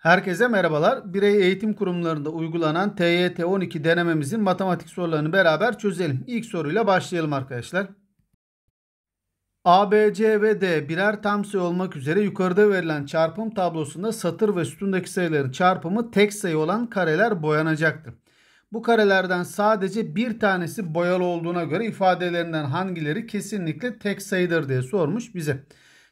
Herkese merhabalar. Birey eğitim kurumlarında uygulanan TYT 12 denememizin matematik sorularını beraber çözelim. İlk soruyla başlayalım arkadaşlar. A, B, C ve D birer tam sayı olmak üzere yukarıda verilen çarpım tablosunda satır ve sütundaki sayıların çarpımı tek sayı olan kareler boyanacaktır. Bu karelerden sadece bir tanesi boyalı olduğuna göre ifadelerinden hangileri kesinlikle tek sayıdır diye sormuş bize.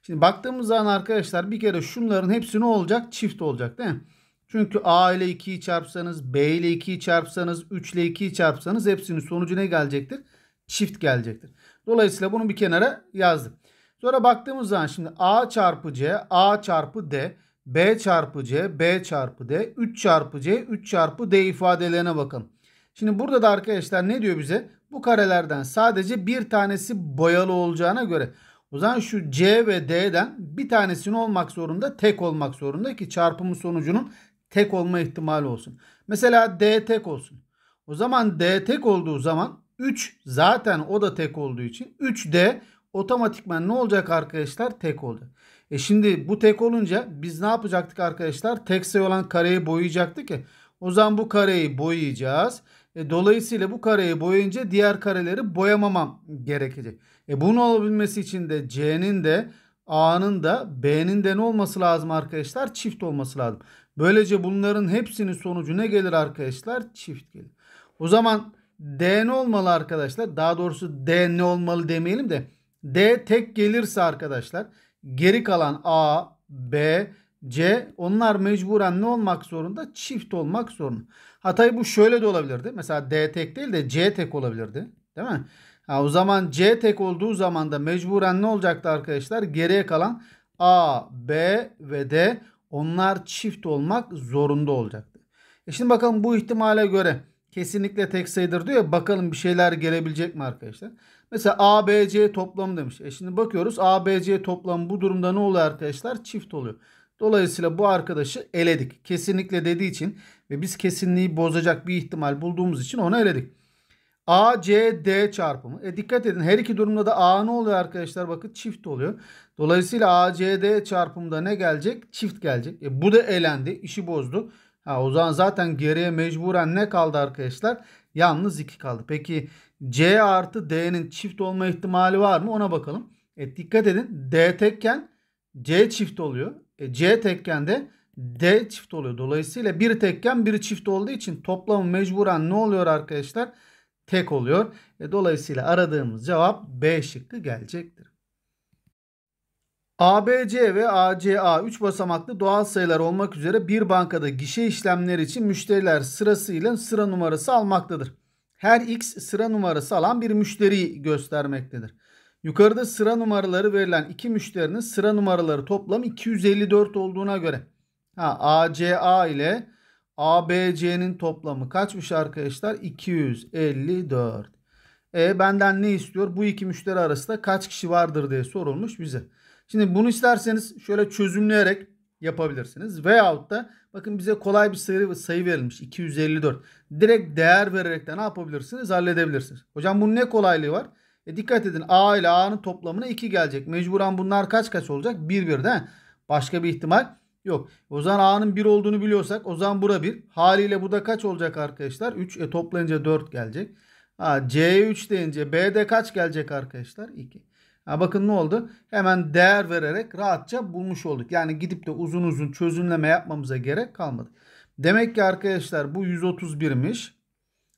Şimdi baktığımız zaman arkadaşlar bir kere şunların hepsi ne olacak? Çift olacak değil mi? Çünkü A ile 2'yi çarpsanız, B ile 2'yi çarpsanız, 3 ile 2'yi çarpsanız hepsinin sonucu ne gelecektir? Çift gelecektir. Dolayısıyla bunu bir kenara yazdım. Sonra baktığımız zaman şimdi A çarpı C, A çarpı D, B çarpı C, B çarpı D, 3 çarpı C, 3 çarpı D ifadelerine bakın. Şimdi burada da arkadaşlar ne diyor bize? Bu karelerden sadece bir tanesi boyalı olacağına göre o zaman şu C ve D'den bir tanesinin olmak zorunda tek olmak zorunda ki çarpımı sonucunun tek olma ihtimali olsun. Mesela D tek olsun. O zaman D tek olduğu zaman 3 zaten o da tek olduğu için 3D otomatikman ne olacak arkadaşlar? Tek oldu. E şimdi bu tek olunca biz ne yapacaktık arkadaşlar? Tek sayı olan kareyi boyayacaktık ya. O zaman bu kareyi boyayacağız. E dolayısıyla bu kareyi boyayınca diğer kareleri boyamamam gerekecek. E bunu olabilmesi için de C'nin de A'nın da B'nin de ne olması lazım arkadaşlar? Çift olması lazım. Böylece bunların hepsinin sonucu ne gelir arkadaşlar? Çift gelir. O zaman D ne olmalı arkadaşlar? Daha doğrusu D ne olmalı demeyelim de D tek gelirse arkadaşlar geri kalan A, B, C onlar mecburen ne olmak zorunda? Çift olmak zorunda. Hatay bu şöyle de olabilirdi. Mesela D tek değil de C tek olabilirdi. Değil mi? Ha, o zaman C tek olduğu zaman da mecburen ne olacaktı arkadaşlar? Geriye kalan A, B ve D onlar çift olmak zorunda olacaktı. E şimdi bakalım bu ihtimale göre kesinlikle tek sayıdır diyor bakalım bir şeyler gelebilecek mi arkadaşlar? Mesela A, B, C toplamı demiş. E şimdi bakıyoruz A, B, C toplamı bu durumda ne oluyor arkadaşlar? Çift oluyor. Dolayısıyla bu arkadaşı eledik. Kesinlikle dediği için ve biz kesinliği bozacak bir ihtimal bulduğumuz için onu eledik. A, C, D çarpımı. E dikkat edin her iki durumda da A ne oluyor arkadaşlar? Bakın çift oluyor. Dolayısıyla A, C, D çarpımında ne gelecek? Çift gelecek. E bu da elendi. işi bozdu. Ha, o zaman zaten geriye mecburen ne kaldı arkadaşlar? Yalnız 2 kaldı. Peki C artı D'nin çift olma ihtimali var mı? Ona bakalım. E dikkat edin. D tekken C çift oluyor. E, C tekken de D çift oluyor. Dolayısıyla bir tekken bir çift olduğu için toplamı mecburen ne oluyor arkadaşlar? Arkadaşlar tek oluyor. E, dolayısıyla aradığımız cevap B şıkkı gelecektir. ABC ve ACA 3 basamaklı doğal sayılar olmak üzere bir bankada gişe işlemleri için müşteriler sırasıyla sıra numarası almaktadır. Her X sıra numarası alan bir müşteri göstermektedir. Yukarıda sıra numaraları verilen iki müşterinin sıra numaraları toplam 254 olduğuna göre ha, ACA ile ABC'nin toplamı kaçmış arkadaşlar? 254. E benden ne istiyor? Bu iki müşteri arasında kaç kişi vardır diye sorulmuş bize. Şimdi bunu isterseniz şöyle çözümleyerek yapabilirsiniz. Veyahut da bakın bize kolay bir sayı, sayı verilmiş 254. Direkt değer vererek de ne yapabilirsiniz? Halledebilirsiniz. Hocam bunun ne kolaylığı var? E dikkat edin A ile A'nın toplamına 2 gelecek. Mecburen bunlar kaç kaç olacak? 1 1 de. Başka bir ihtimal Yok. O zaman A'nın 1 olduğunu biliyorsak o zaman bura 1. Haliyle bu da kaç olacak arkadaşlar? 3. E, toplayınca 4 gelecek. Ha, C'ye 3 deyince B'de kaç gelecek arkadaşlar? 2. Ha, bakın ne oldu? Hemen değer vererek rahatça bulmuş olduk. Yani gidip de uzun uzun çözümleme yapmamıza gerek kalmadı. Demek ki arkadaşlar bu 131'miş.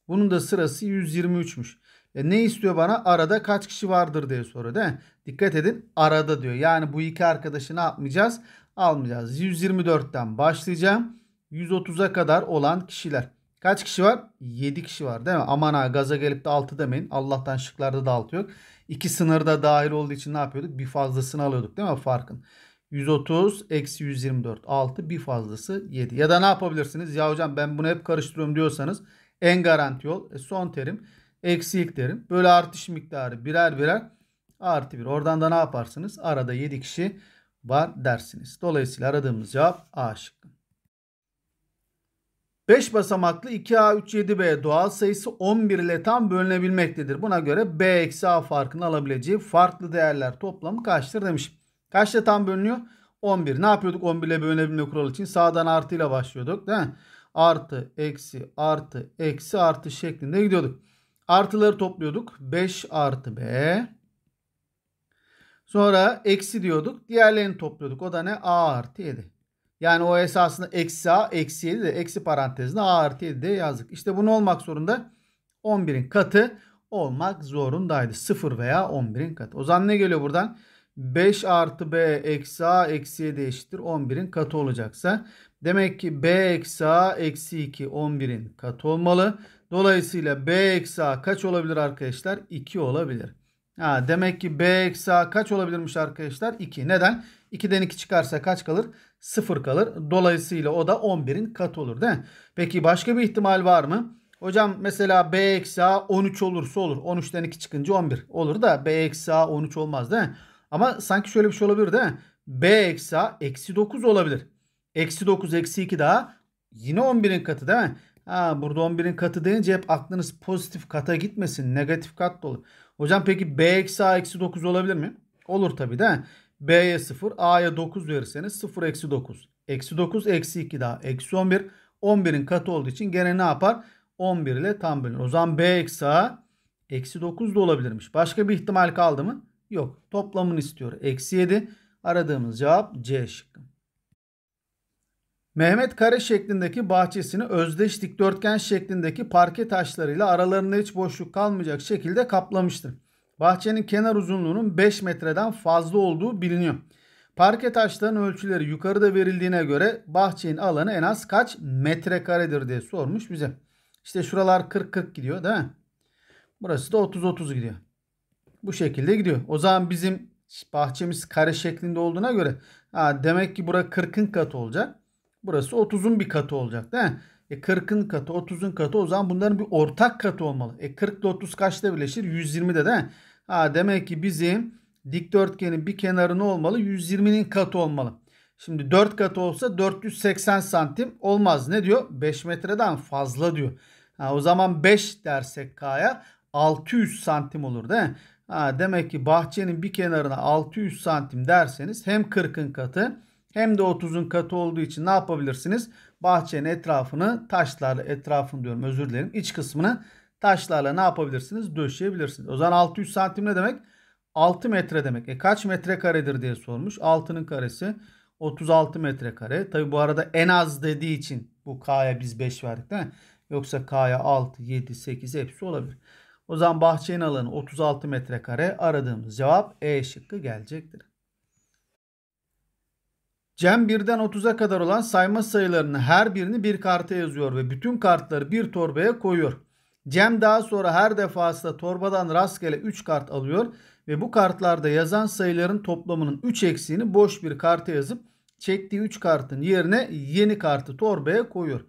Bunun da sırası 123'müş. E ne istiyor bana? Arada kaç kişi vardır diye soruyor değil mi? Dikkat edin arada diyor. Yani bu iki arkadaşı ne yapmayacağız? almayacağız. 124'ten başlayacağım. 130'a kadar olan kişiler. Kaç kişi var? 7 kişi var değil mi? Aman ha gaza gelip de 6 demeyin. Allah'tan şıklarda da 6 yok. İki sınırda dahil olduğu için ne yapıyorduk? Bir fazlasını alıyorduk değil mi farkın? 130 eksi 124 6 bir fazlası 7. Ya da ne yapabilirsiniz? Ya hocam ben bunu hep karıştırıyorum diyorsanız en garanti yol e, son terim eksi ilk terim. Böyle artış miktarı birer birer artı bir. Oradan da ne yaparsınız? Arada 7 kişi var dersiniz. Dolayısıyla aradığımız cevap A şıkkı. 5 basamaklı 2A 37 b doğal sayısı 11 ile tam bölünebilmektedir. Buna göre B eksi A farkını alabileceği farklı değerler toplamı kaçtır demiş. Kaçla tam bölünüyor? 11. Ne yapıyorduk 11 ile bölünebilme kuralı için? Sağdan artı ile başlıyorduk değil mi? Artı, eksi, artı, eksi, artı şeklinde gidiyorduk. Artıları topluyorduk. 5 artı B Sonra eksi diyorduk. Diğerlerini topluyorduk. O da ne? A artı 7. Yani o esasında eksi A eksi 7 de eksi parantezine A artı 7 de yazdık. İşte bu ne olmak zorunda? 11'in katı olmak zorundaydı. 0 veya 11'in katı. O zaman ne geliyor buradan? 5 artı B eksi A eksi 7 eşittir 11'in katı olacaksa. Demek ki B eksi A eksi 2 11'in katı olmalı. Dolayısıyla B eksi A kaç olabilir arkadaşlar? 2 olabilir. Ha, demek ki B eksi A kaç olabilirmiş arkadaşlar? 2. Neden? 2'den 2 çıkarsa kaç kalır? 0 kalır. Dolayısıyla o da 11'in katı olur değil mi? Peki başka bir ihtimal var mı? Hocam mesela B eksi A 13 olursa olur. 13'ten 2 çıkınca 11 olur da B eksi A 13 olmaz değil mi? Ama sanki şöyle bir şey olabilir değil mi? B eksi A eksi 9 olabilir. Eksi 9 eksi 2 daha yine 11'in katı değil mi? Ha, burada 11'in katı deyince hep aklınız pozitif kata gitmesin. Negatif kat da olur. Hocam peki b eksi a eksi 9 olabilir mi? Olur tabi de. B'ye 0, A'ya 9 verirseniz 0 eksi 9. Eksi 9 eksi 2 daha. Eksi 11. 11'in katı olduğu için gene ne yapar? 11 ile tam bölünür. O zaman B eksi A eksi 9 da olabilirmiş. Başka bir ihtimal kaldı mı? Yok. Toplamını istiyor. Eksi 7. Aradığımız cevap C şıkkı. Mehmet kare şeklindeki bahçesini özdeş dikdörtgen şeklindeki parke taşlarıyla aralarında hiç boşluk kalmayacak şekilde kaplamıştır. Bahçenin kenar uzunluğunun 5 metreden fazla olduğu biliniyor. Parke taşlarının ölçüleri yukarıda verildiğine göre bahçenin alanı en az kaç metrekaredir diye sormuş bize. İşte şuralar 40-40 gidiyor değil mi? Burası da 30-30 gidiyor. Bu şekilde gidiyor. O zaman bizim bahçemiz kare şeklinde olduğuna göre ha, demek ki bura 40'ın katı olacak. Burası 30'un bir katı olacak değil mi? E 40'ın katı 30'un katı o zaman bunların bir ortak katı olmalı. E 40 ile 30 kaçta birleşir? 120'de değil mi? Ha, demek ki bizim dikdörtgenin bir kenarı ne olmalı? 120'nin katı olmalı. Şimdi 4 katı olsa 480 santim olmaz. Ne diyor? 5 metreden fazla diyor. Ha, o zaman 5 dersek K'ya 600 santim olur değil mi? Ha, demek ki bahçenin bir kenarına 600 santim derseniz hem 40'ın katı hem de 30'un katı olduğu için ne yapabilirsiniz? Bahçenin etrafını taşlarla etrafını diyorum özür dilerim. iç kısmını taşlarla ne yapabilirsiniz? Döşeyebilirsiniz. O zaman 600 santim ne demek? 6 metre demek. E kaç metrekaredir diye sormuş. 6'nın karesi 36 metrekare. Tabi bu arada en az dediği için bu K'ya biz 5 verdik değil mi? Yoksa K'ya 6, 7, 8 hepsi olabilir. O zaman bahçenin alanı 36 metrekare. Aradığımız cevap E şıkkı gelecektir. Cem 1'den 30'a kadar olan sayma sayılarının her birini bir karta yazıyor ve bütün kartları bir torbaya koyuyor. Cem daha sonra her defasında torbadan rastgele 3 kart alıyor ve bu kartlarda yazan sayıların toplamının 3 eksiğini boş bir karta yazıp çektiği 3 kartın yerine yeni kartı torbaya koyuyor.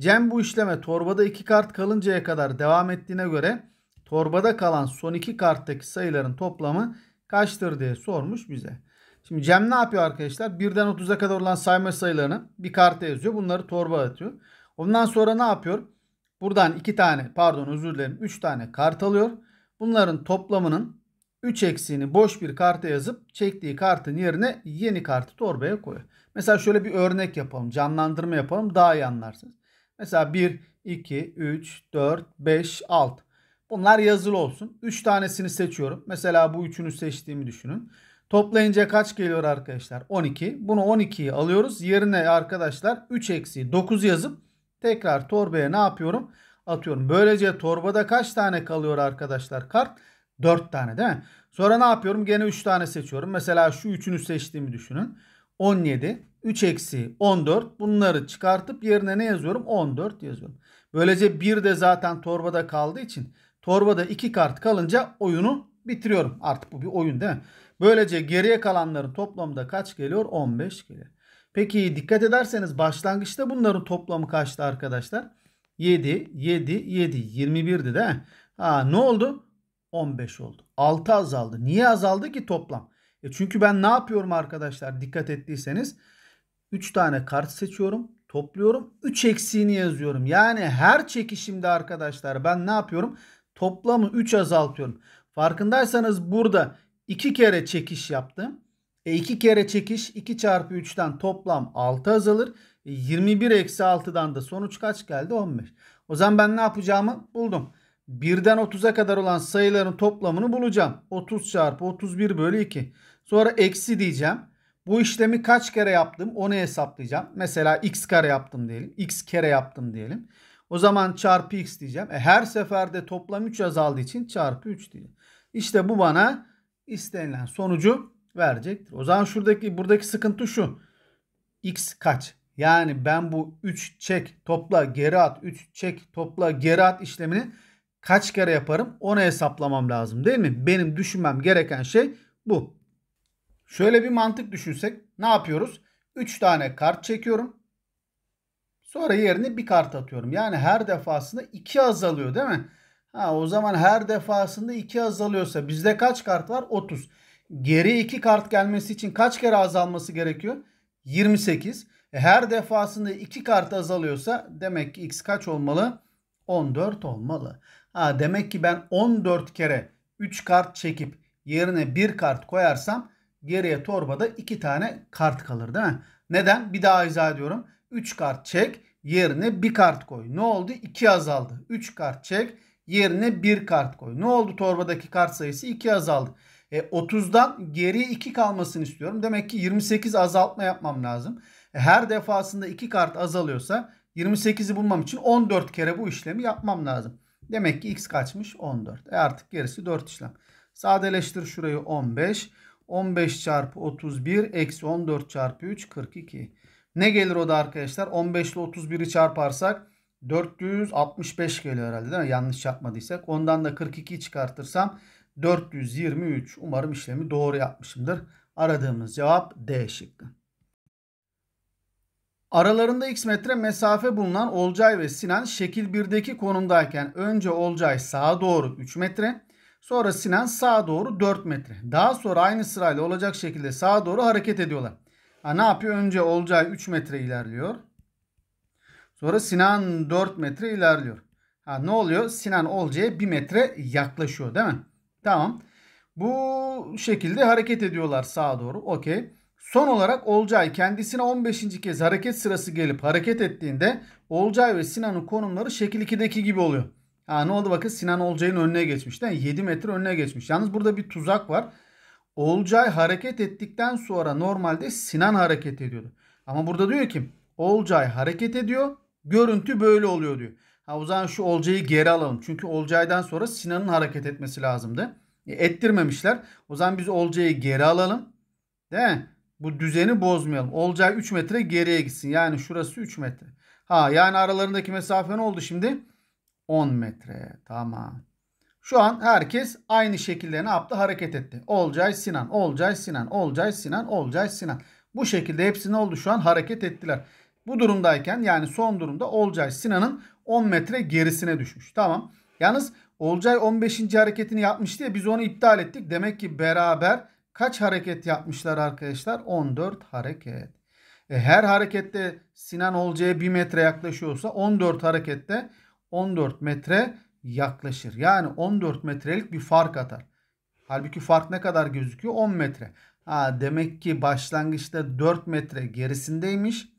Cem bu işleme torbada 2 kart kalıncaya kadar devam ettiğine göre torbada kalan son 2 karttaki sayıların toplamı kaçtır diye sormuş bize. Şimdi Cem ne yapıyor arkadaşlar? Birden 30'a kadar olan sayma sayılarını bir karta yazıyor. Bunları torba atıyor. Ondan sonra ne yapıyor? Buradan 2 tane pardon özür dilerim 3 tane kart alıyor. Bunların toplamının 3 eksiğini boş bir karta yazıp çektiği kartın yerine yeni kartı torbaya koyuyor. Mesela şöyle bir örnek yapalım. Canlandırma yapalım daha iyi anlarsınız. Mesela 1, 2, 3, 4, 5, 6. Bunlar yazılı olsun. 3 tanesini seçiyorum. Mesela bu üçünü seçtiğimi düşünün. Toplayınca kaç geliyor arkadaşlar? 12. Bunu 12'yi alıyoruz. Yerine arkadaşlar 3 eksi 9 yazıp tekrar torbaya ne yapıyorum? Atıyorum. Böylece torbada kaç tane kalıyor arkadaşlar kart? 4 tane değil mi? Sonra ne yapıyorum? Gene 3 tane seçiyorum. Mesela şu 3'ünü seçtiğimi düşünün. 17, 3 eksi 14. Bunları çıkartıp yerine ne yazıyorum? 14 yazıyorum. Böylece 1 de zaten torbada kaldığı için torbada 2 kart kalınca oyunu bitiriyorum. Artık bu bir oyun değil mi? Böylece geriye kalanların toplamda kaç geliyor? 15 geliyor. Peki dikkat ederseniz başlangıçta bunların toplamı kaçtı arkadaşlar? 7, 7, 7, 21'di değil mi? Ha, ne oldu? 15 oldu. 6 azaldı. Niye azaldı ki toplam? E çünkü ben ne yapıyorum arkadaşlar dikkat ettiyseniz 3 tane kart seçiyorum topluyorum 3 eksiğini yazıyorum. Yani her çekişimde arkadaşlar ben ne yapıyorum? Toplamı 3 azaltıyorum. Farkındaysanız burada 2 kere çekiş yaptım. E 2 kere çekiş 2 çarpı 3'ten toplam 6 azalır. E 21 eksi 6'dan da sonuç kaç geldi? 15. O zaman ben ne yapacağımı buldum. 1'den 30'a kadar olan sayıların toplamını bulacağım. 30 çarpı 31 bölü 2. Sonra eksi diyeceğim. Bu işlemi kaç kere yaptım onu hesaplayacağım. Mesela x kare yaptım diyelim. x kere yaptım diyelim. O zaman çarpı x diyeceğim. E her seferde toplam 3 azaldığı için çarpı 3 diyeceğim. İşte bu bana istenilen sonucu verecektir. O zaman şuradaki buradaki sıkıntı şu. X kaç? Yani ben bu 3 çek topla geri at 3 çek topla geri at işlemini kaç kere yaparım onu hesaplamam lazım değil mi? Benim düşünmem gereken şey bu. Şöyle bir mantık düşünsek ne yapıyoruz? 3 tane kart çekiyorum. Sonra yerine bir kart atıyorum. Yani her defasında 2 azalıyor değil mi? Ha, o zaman her defasında 2 azalıyorsa bizde kaç kart var? 30. Geri 2 kart gelmesi için kaç kere azalması gerekiyor? 28. E, her defasında 2 kart azalıyorsa demek ki x kaç olmalı? 14 olmalı. Ha, demek ki ben 14 kere 3 kart çekip yerine 1 kart koyarsam geriye torbada 2 tane kart kalır değil mi? Neden? Bir daha izah ediyorum. 3 kart çek yerine 1 kart koy. Ne oldu? 2 azaldı. 3 kart çek yerine 1 kart koy. Ne oldu torbadaki kart sayısı? 2 azaldı. E, 30'dan geriye 2 kalmasını istiyorum. Demek ki 28 azaltma yapmam lazım. E, her defasında 2 kart azalıyorsa 28'i bulmam için 14 kere bu işlemi yapmam lazım. Demek ki x kaçmış? 14. E artık gerisi 4 işlem. Sadeleştir şurayı 15. 15 çarpı 31 eksi 14 çarpı 3 42. Ne gelir o da arkadaşlar? 15 ile 31'i çarparsak 465 geliyor herhalde değil mi? Yanlış yapmadıysak. Ondan da 42 çıkartırsam 423. Umarım işlemi doğru yapmışımdır. Aradığımız cevap D şıkkı. Aralarında x metre mesafe bulunan Olcay ve Sinan şekil 1'deki konumdayken önce Olcay sağa doğru 3 metre, sonra Sinan sağa doğru 4 metre. Daha sonra aynı sırayla olacak şekilde sağa doğru hareket ediyorlar. Ha, ne yapıyor? Önce Olcay 3 metre ilerliyor. Sonra Sinan 4 metre ilerliyor. Ha, ne oluyor? Sinan Olcay'a 1 metre yaklaşıyor değil mi? Tamam. Bu şekilde hareket ediyorlar sağa doğru. Okey. Son olarak Olcay kendisine 15. kez hareket sırası gelip hareket ettiğinde Olcay ve Sinan'ın konumları şekil 2'deki gibi oluyor. Ha, ne oldu bakın Sinan Olcay'ın önüne geçmiş. Değil mi? 7 metre önüne geçmiş. Yalnız burada bir tuzak var. Olcay hareket ettikten sonra normalde Sinan hareket ediyordu. Ama burada diyor ki Olcay hareket ediyor. Görüntü böyle oluyor diyor. Ha o zaman şu Olcay'ı geri alalım. Çünkü Olcay'dan sonra Sinan'ın hareket etmesi lazımdı. E, ettirmemişler. O zaman biz Olcay'ı geri alalım. Değil mi? Bu düzeni bozmayalım. Olcay 3 metre geriye gitsin. Yani şurası 3 metre. Ha yani aralarındaki mesafe ne oldu şimdi? 10 metre. Tamam. Şu an herkes aynı şekilde ne yaptı? Hareket etti. Olcay Sinan, Olcay Sinan, Olcay Sinan, Olcay Sinan. Bu şekilde hepsi ne oldu şu an? Hareket ettiler. Bu durumdayken yani son durumda Olcay Sinan'ın 10 metre gerisine düşmüş. Tamam. Yalnız Olcay 15. hareketini yapmış diye biz onu iptal ettik. Demek ki beraber kaç hareket yapmışlar arkadaşlar? 14 hareket. E, her harekette Sinan Olcay'a 1 metre yaklaşıyorsa 14 harekette 14 metre yaklaşır. Yani 14 metrelik bir fark atar. Halbuki fark ne kadar gözüküyor? 10 metre. Ha, demek ki başlangıçta 4 metre gerisindeymiş.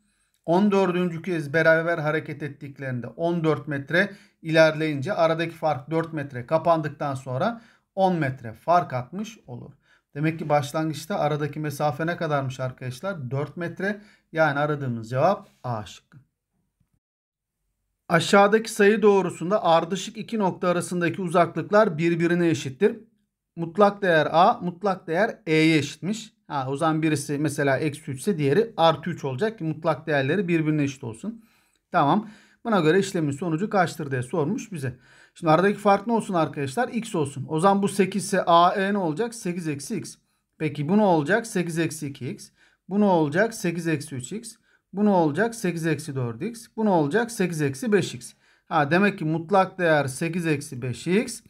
14. kez beraber hareket ettiklerinde 14 metre ilerleyince aradaki fark 4 metre kapandıktan sonra 10 metre fark atmış olur. Demek ki başlangıçta aradaki mesafe ne kadarmış arkadaşlar? 4 metre. Yani aradığımız cevap A şıkkı. Aşağıdaki sayı doğrusunda ardışık iki nokta arasındaki uzaklıklar birbirine eşittir. Mutlak değer A, mutlak değer E'ye eşitmiş. Ha, o zaman birisi mesela eksi 3 ise diğeri artı 3 olacak. Mutlak değerleri birbirine eşit olsun. Tamam. Buna göre işlemin sonucu kaçtır diye sormuş bize. Şimdi aradaki fark ne olsun arkadaşlar? X olsun. O zaman bu 8 ise a AE ne olacak? 8 eksi X. Peki bu ne olacak? 8 eksi 2X. Bu ne olacak? 8 eksi 3X. Bu ne olacak? 8 eksi 4X. Bu ne olacak? 8 eksi 5X. Ha, demek ki mutlak değer 8 eksi 5X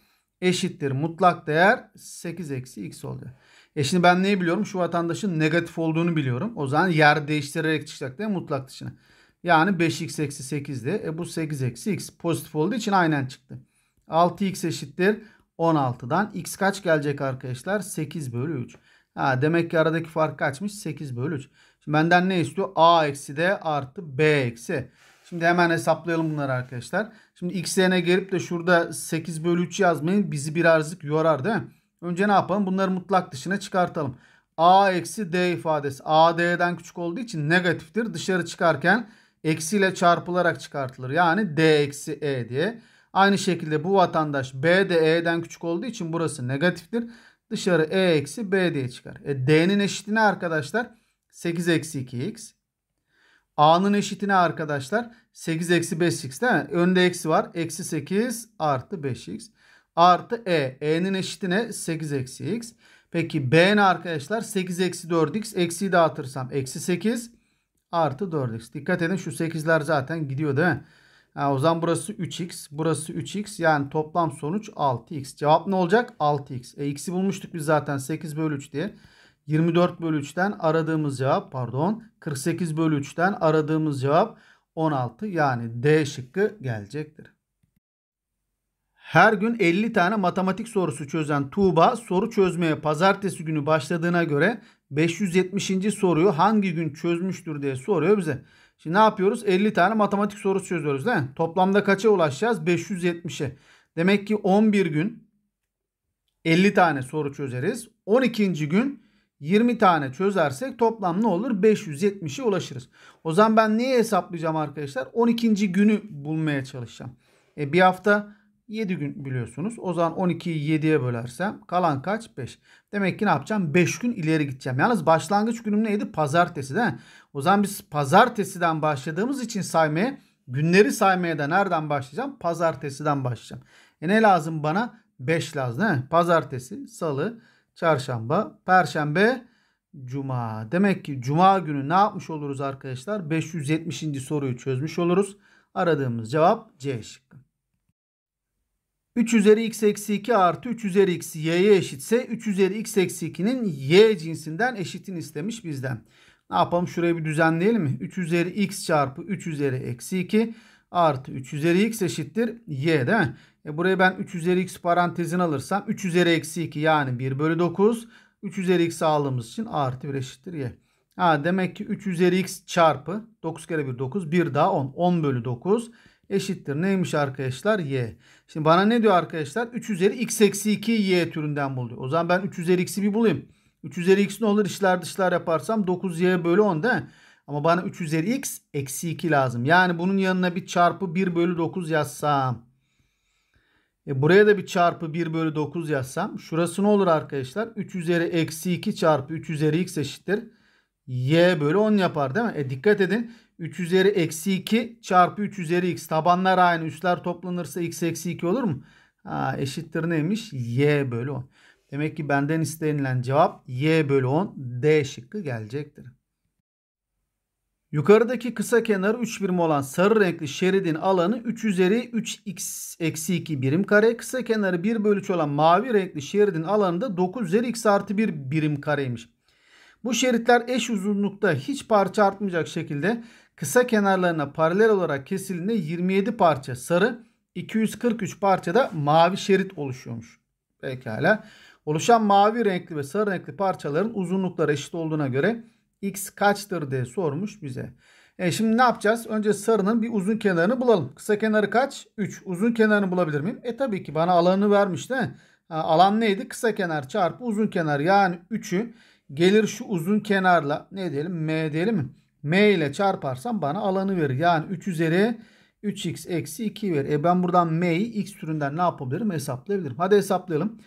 eşittir. Mutlak değer 8 eksi X olacak. E şimdi ben neyi biliyorum? Şu vatandaşın negatif olduğunu biliyorum. O zaman yer değiştirerek çıkacak değil mi? Mutlak dışına. Yani 5x eksi 8 de. E bu 8 eksi x pozitif olduğu için aynen çıktı. 6x eşittir 16'dan. X kaç gelecek arkadaşlar? 8 bölü 3. Ha, demek ki aradaki fark kaçmış? 8 bölü 3. Şimdi benden ne istiyor? A eksi d artı B eksi. Şimdi hemen hesaplayalım bunları arkadaşlar. Şimdi x yerine gelip de şurada 8 bölü 3 yazmayın. Bizi birazcık yorar değil mi? Önce ne yapalım? Bunları mutlak dışına çıkartalım. A eksi D ifadesi. A D'den küçük olduğu için negatiftir. Dışarı çıkarken eksiyle çarpılarak çıkartılır. Yani D eksi E diye. Aynı şekilde bu vatandaş B de E'den küçük olduğu için burası negatiftir. Dışarı E eksi B diye çıkar. E, D'nin eşitine arkadaşlar 8 eksi 2x. A'nın eşitine arkadaşlar 8 eksi 5x değil mi? Önde eksi var. Eksi 8 artı 5x artı e. e'nin eşiti ne? 8 eksi x. Peki b ne arkadaşlar? 8 eksi 4x. Eksiyi dağıtırsam eksi 8 artı 4x. Dikkat edin şu 8'ler zaten gidiyor değil mi? Ha, o zaman burası 3x. Burası 3x. Yani toplam sonuç 6x. Cevap ne olacak? 6x. E x'i bulmuştuk biz zaten 8 bölü 3 diye. 24 bölü 3'ten aradığımız cevap pardon 48 bölü 3'ten aradığımız cevap 16 yani D şıkkı gelecektir her gün 50 tane matematik sorusu çözen Tuğba soru çözmeye pazartesi günü başladığına göre 570. soruyu hangi gün çözmüştür diye soruyor bize. Şimdi ne yapıyoruz? 50 tane matematik sorusu çözüyoruz değil mi? Toplamda kaça ulaşacağız? 570'e. Demek ki 11 gün 50 tane soru çözeriz. 12. gün 20 tane çözersek toplam ne olur? 570'e ulaşırız. O zaman ben neyi hesaplayacağım arkadaşlar? 12. günü bulmaya çalışacağım. E bir hafta 7 gün biliyorsunuz. O zaman 12'yi 7'ye bölersem kalan kaç? 5. Demek ki ne yapacağım? 5 gün ileri gideceğim. Yalnız başlangıç günüm neydi? Pazartesi değil mi? O zaman biz pazartesiden başladığımız için saymaya günleri saymaya da nereden başlayacağım? Pazartesiden başlayacağım. E ne lazım bana? 5 lazım değil mi? Pazartesi, salı, çarşamba, perşembe, cuma. Demek ki cuma günü ne yapmış oluruz arkadaşlar? 570. soruyu çözmüş oluruz. Aradığımız cevap C şıkkı. 3 üzeri x eksi 2 artı 3 üzeri x y'ye eşitse 3 üzeri x eksi 2'nin y cinsinden eşitini istemiş bizden. Ne yapalım şurayı bir düzenleyelim mi? 3 üzeri x çarpı 3 üzeri eksi 2 artı 3 üzeri x eşittir y değil mi? E buraya ben 3 üzeri x parantezin alırsam 3 üzeri eksi 2 yani 1 bölü 9. 3 üzeri x aldığımız için artı 1 eşittir y. Ha, demek ki 3 üzeri x çarpı 9 kere 1 9 1 daha 10. 10 bölü 9 eşittir. Neymiş arkadaşlar? Y. Şimdi bana ne diyor arkadaşlar? 3 üzeri x eksi 2 y türünden buluyor. O zaman ben 3 üzeri x'i bir bulayım. 3 üzeri x ne olur? İşler dışlar yaparsam 9y bölü 10 değil mi? Ama bana 3 üzeri x eksi 2 lazım. Yani bunun yanına bir çarpı 1 bölü 9 yazsam. E buraya da bir çarpı 1 bölü 9 yazsam. Şurası ne olur arkadaşlar? 3 üzeri eksi 2 çarpı 3 üzeri x eşittir. y bölü 10 yapar değil mi? E dikkat edin. 3 üzeri eksi 2 çarpı 3 üzeri x. Tabanlar aynı. Üstler toplanırsa x eksi 2 olur mu? Ha, eşittir neymiş? y bölü 10. Demek ki benden istenilen cevap y bölü 10 d şıkkı gelecektir. Yukarıdaki kısa kenarı 3 birim olan sarı renkli şeridin alanı 3 üzeri 3x eksi 2 birim kare. Kısa kenarı 1 bölü 3 olan mavi renkli şeridin alanı da 9 üzeri x artı 1 birim kareymiş. Bu şeritler eş uzunlukta hiç parça artmayacak şekilde kısa kenarlarına paralel olarak kesildiğinde 27 parça sarı 243 parça da mavi şerit oluşuyormuş. Pekala. Oluşan mavi renkli ve sarı renkli parçaların uzunlukları eşit olduğuna göre x kaçtır diye sormuş bize. E şimdi ne yapacağız? Önce sarının bir uzun kenarını bulalım. Kısa kenarı kaç? 3. Uzun kenarını bulabilir miyim? E tabii ki bana alanı vermiş değil mi? Ha, alan neydi? Kısa kenar çarpı uzun kenar yani 3'ü gelir şu uzun kenarla ne diyelim M diyelim mi? m ile çarparsam bana alanı verir. Yani 3 üzeri 3x eksi 2 verir. E ben buradan m'yi x türünden ne yapabilirim? Hesaplayabilirim. Hadi hesaplayalım.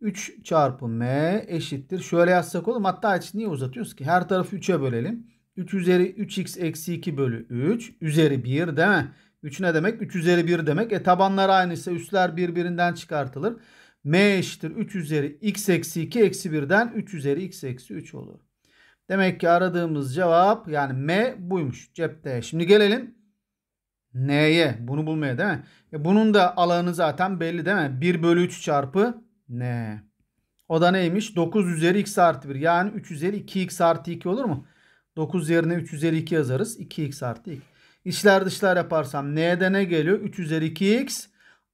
3 çarpı m eşittir. Şöyle yazsak olur. Hatta hiç niye uzatıyoruz ki? Her tarafı 3'e bölelim. 3 üzeri 3x eksi 2 bölü 3 üzeri 1 değil mi? 3 ne demek? 3 üzeri 1 demek. E tabanlar aynıysa üstler birbirinden çıkartılır. m eşittir 3 üzeri x eksi 2 eksi 1'den 3 üzeri x eksi 3 olur. Demek ki aradığımız cevap yani M buymuş cepte. Şimdi gelelim N'ye. Bunu bulmaya değil mi? E bunun da alanı zaten belli değil mi? 1 bölü 3 çarpı N. O da neymiş? 9 üzeri x artı 1. Yani 3 üzeri 2x artı 2 olur mu? 9 yerine 3 üzeri 2 yazarız. 2x artı 2. İçler dışlar yaparsam N'de ne geliyor? 3 üzeri 2x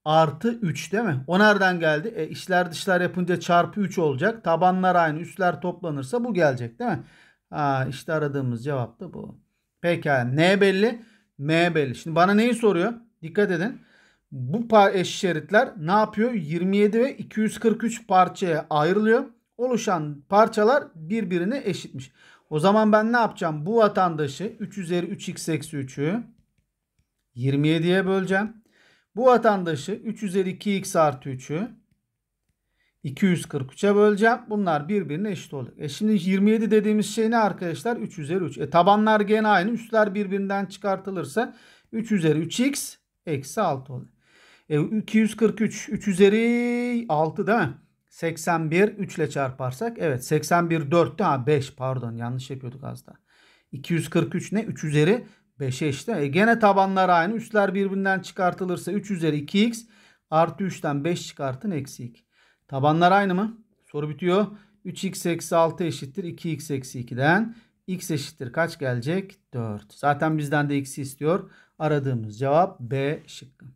artı 3 değil mi? O nereden geldi? E, içler dışlar yapınca çarpı 3 olacak. Tabanlar aynı. Üstler toplanırsa bu gelecek değil mi? Aa, işte aradığımız cevap da bu. Pekala. N belli. M belli. Şimdi bana neyi soruyor? Dikkat edin. Bu eş şeritler ne yapıyor? 27 ve 243 parçaya ayrılıyor. Oluşan parçalar birbirine eşitmiş. O zaman ben ne yapacağım? Bu vatandaşı 3 üzeri 3x eksi 3'ü 27'ye böleceğim. Bu vatandaşı 3 üzeri 2x artı 3'ü 243'e böleceğim. Bunlar birbirine eşit olacak. E şimdi 27 dediğimiz şey ne arkadaşlar? 3 üzeri 3. E tabanlar gene aynı. Üstler birbirinden çıkartılırsa 3 üzeri 3x eksi 6 oluyor. E 243 3 üzeri 6 değil mi? 81 3 ile çarparsak evet 81 4'te ha 5 pardon yanlış yapıyorduk az daha. 243 ne? 3 üzeri 5'e eşit. E gene tabanlar aynı. Üstler birbirinden çıkartılırsa 3 üzeri 2x artı 3'ten 5 çıkartın eksi 2. Tabanlar aynı mı? Soru bitiyor. 3x eksi 6 eşittir 2x eksi 2'den. x eşittir kaç gelecek? 4. Zaten bizden de x'i istiyor. Aradığımız cevap B şıkkı.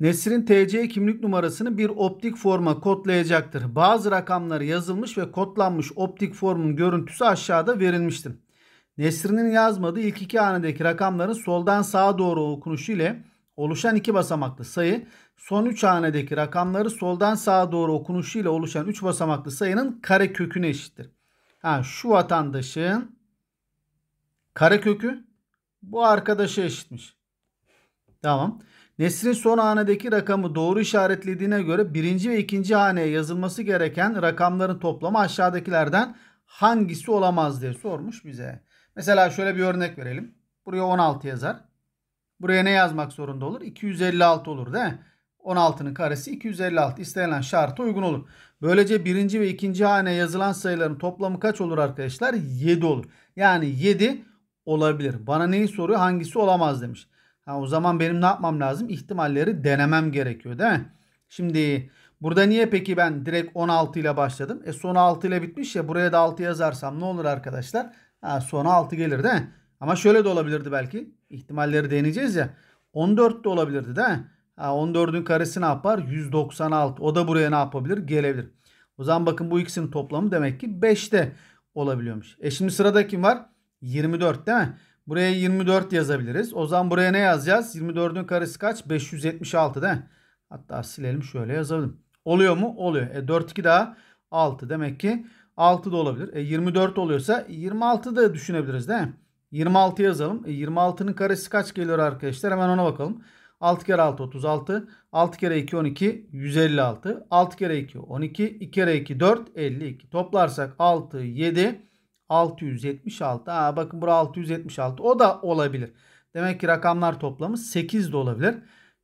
Nesrin TC kimlik numarasını bir optik forma kodlayacaktır. Bazı rakamları yazılmış ve kodlanmış optik formun görüntüsü aşağıda verilmiştir. Nesrin'in yazmadığı ilk iki hanedeki rakamların soldan sağa doğru okunuşu ile oluşan iki basamaklı sayı son üç hanedeki rakamları soldan sağa doğru okunuşu ile oluşan üç basamaklı sayının kare köküne eşittir. Ha, şu vatandaşın kare kökü bu arkadaşa eşitmiş. Tamam. Nesrin son hanedeki rakamı doğru işaretlediğine göre birinci ve ikinci haneye yazılması gereken rakamların toplamı aşağıdakilerden hangisi olamaz diye sormuş bize. Mesela şöyle bir örnek verelim. Buraya 16 yazar. Buraya ne yazmak zorunda olur? 256 olur değil mi? 16'nın karesi 256. İstenilen şarta uygun olur. Böylece birinci ve ikinci hane yazılan sayıların toplamı kaç olur arkadaşlar? 7 olur. Yani 7 olabilir. Bana neyi soruyor? Hangisi olamaz demiş. Ha, o zaman benim ne yapmam lazım? İhtimalleri denemem gerekiyor değil mi? Şimdi burada niye peki ben direkt 16 ile başladım? E son 6 ile bitmiş ya buraya da 6 yazarsam ne olur arkadaşlar? Ha, sona 6 gelir değil mi? Ama şöyle de olabilirdi belki. İhtimalleri deneyeceğiz ya. 14 de olabilirdi değil mi? Ha, 14'ün karesi ne yapar? 196. O da buraya ne yapabilir? Gelebilir. O zaman bakın bu ikisinin toplamı demek ki 5'te olabiliyormuş. E şimdi sırada kim var? 24 değil mi? Buraya 24 yazabiliriz. O zaman buraya ne yazacağız? 24'ün karesi kaç? 576 değil mi? Hatta silelim şöyle yazalım. Oluyor mu? Oluyor. E 4 2 daha 6. Demek ki 6 da olabilir. E, 24 oluyorsa 26 da düşünebiliriz değil mi? 26 yazalım. E, 26'nın karesi kaç geliyor arkadaşlar? Hemen ona bakalım. 6 kere 6 36. 6 kere 2 12 156. 6 kere 2 12. 2 kere 2 4 52. Toplarsak 6 7 676. Aa, bakın bura 676. O da olabilir. Demek ki rakamlar toplamı 8 de olabilir.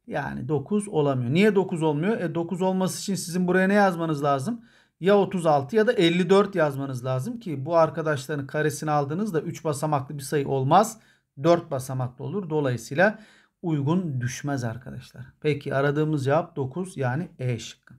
Yani 9 olamıyor. Niye 9 olmuyor? E 9 olması için sizin buraya ne yazmanız lazım? ya 36 ya da 54 yazmanız lazım ki bu arkadaşların karesini aldığınızda 3 basamaklı bir sayı olmaz. 4 basamaklı olur. Dolayısıyla uygun düşmez arkadaşlar. Peki aradığımız cevap 9 yani E şıkkı.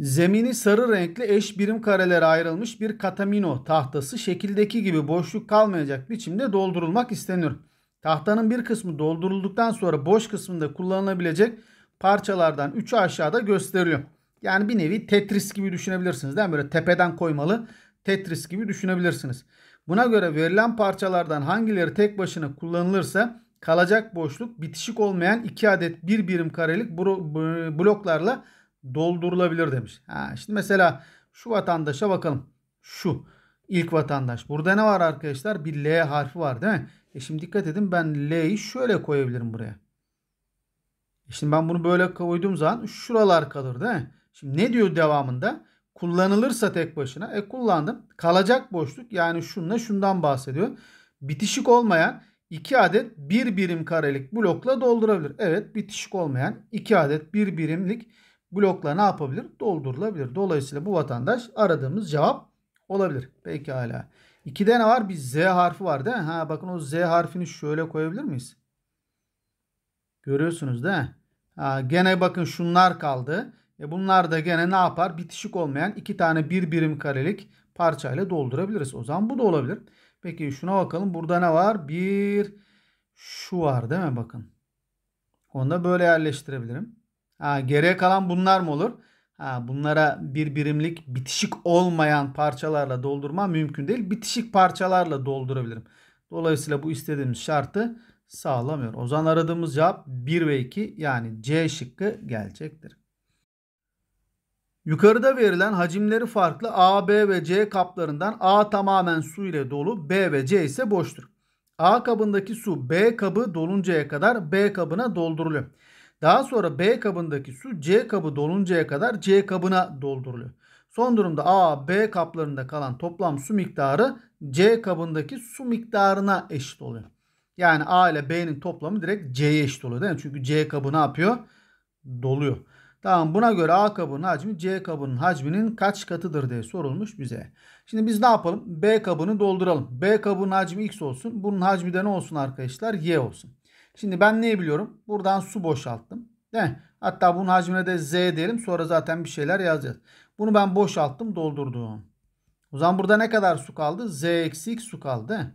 Zemini sarı renkli eş birim karelere ayrılmış bir katamino tahtası şekildeki gibi boşluk kalmayacak biçimde doldurulmak isteniyor. Tahtanın bir kısmı doldurulduktan sonra boş kısmında kullanılabilecek parçalardan 3'ü aşağıda gösteriliyor. Yani bir nevi Tetris gibi düşünebilirsiniz değil mi? Böyle tepeden koymalı Tetris gibi düşünebilirsiniz. Buna göre verilen parçalardan hangileri tek başına kullanılırsa kalacak boşluk bitişik olmayan 2 adet 1 bir birim karelik bloklarla doldurulabilir demiş. Ha, şimdi mesela şu vatandaşa bakalım. Şu ilk vatandaş. Burada ne var arkadaşlar? Bir L harfi var değil mi? E şimdi dikkat edin ben L'yi şöyle koyabilirim buraya. E şimdi ben bunu böyle koyduğum zaman şuralar kalır değil mi? Şimdi ne diyor devamında? Kullanılırsa tek başına. E kullandım. Kalacak boşluk yani şunla şundan bahsediyor. Bitişik olmayan 2 adet 1 birim karelik blokla doldurabilir. Evet bitişik olmayan 2 adet 1 birimlik blokla ne yapabilir? Doldurulabilir. Dolayısıyla bu vatandaş aradığımız cevap olabilir. Peki hala. İki tane var. Bir Z harfi var değil mi? Ha bakın o Z harfini şöyle koyabilir miyiz? Görüyorsunuz değil mi? Ha, gene bakın şunlar kaldı. E bunlar da gene ne yapar? Bitişik olmayan iki tane bir birim karelik parçayla doldurabiliriz. O zaman bu da olabilir. Peki şuna bakalım. Burada ne var? Bir şu var değil mi? Bakın. Onu da böyle yerleştirebilirim. Ha, geriye kalan bunlar mı olur? Ha, bunlara bir birimlik bitişik olmayan parçalarla doldurma mümkün değil. Bitişik parçalarla doldurabilirim. Dolayısıyla bu istediğimiz şartı sağlamıyor. O zaman aradığımız cevap 1 ve 2 yani C şıkkı gelecektir. Yukarıda verilen hacimleri farklı A, B ve C kaplarından A tamamen su ile dolu, B ve C ise boştur. A kabındaki su B kabı doluncaya kadar B kabına dolduruluyor. Daha sonra B kabındaki su C kabı doluncaya kadar C kabına dolduruluyor. Son durumda A, B kaplarında kalan toplam su miktarı C kabındaki su miktarına eşit oluyor. Yani A ile B'nin toplamı direkt C'ye eşit oluyor değil mi? Çünkü C kabı ne yapıyor? Doluyor. Tamam buna göre A kabının hacmi C kabının hacminin kaç katıdır diye sorulmuş bize. Şimdi biz ne yapalım? B kabını dolduralım. B kabının hacmi X olsun. Bunun hacmi de ne olsun arkadaşlar? Y olsun. Şimdi ben neyi biliyorum? Buradan su boşalttım. Değil mi? Hatta bunun hacmine de Z diyelim. Sonra zaten bir şeyler yazacağız. Bunu ben boşalttım doldurdum. O zaman burada ne kadar su kaldı? Z eksi X su kaldı.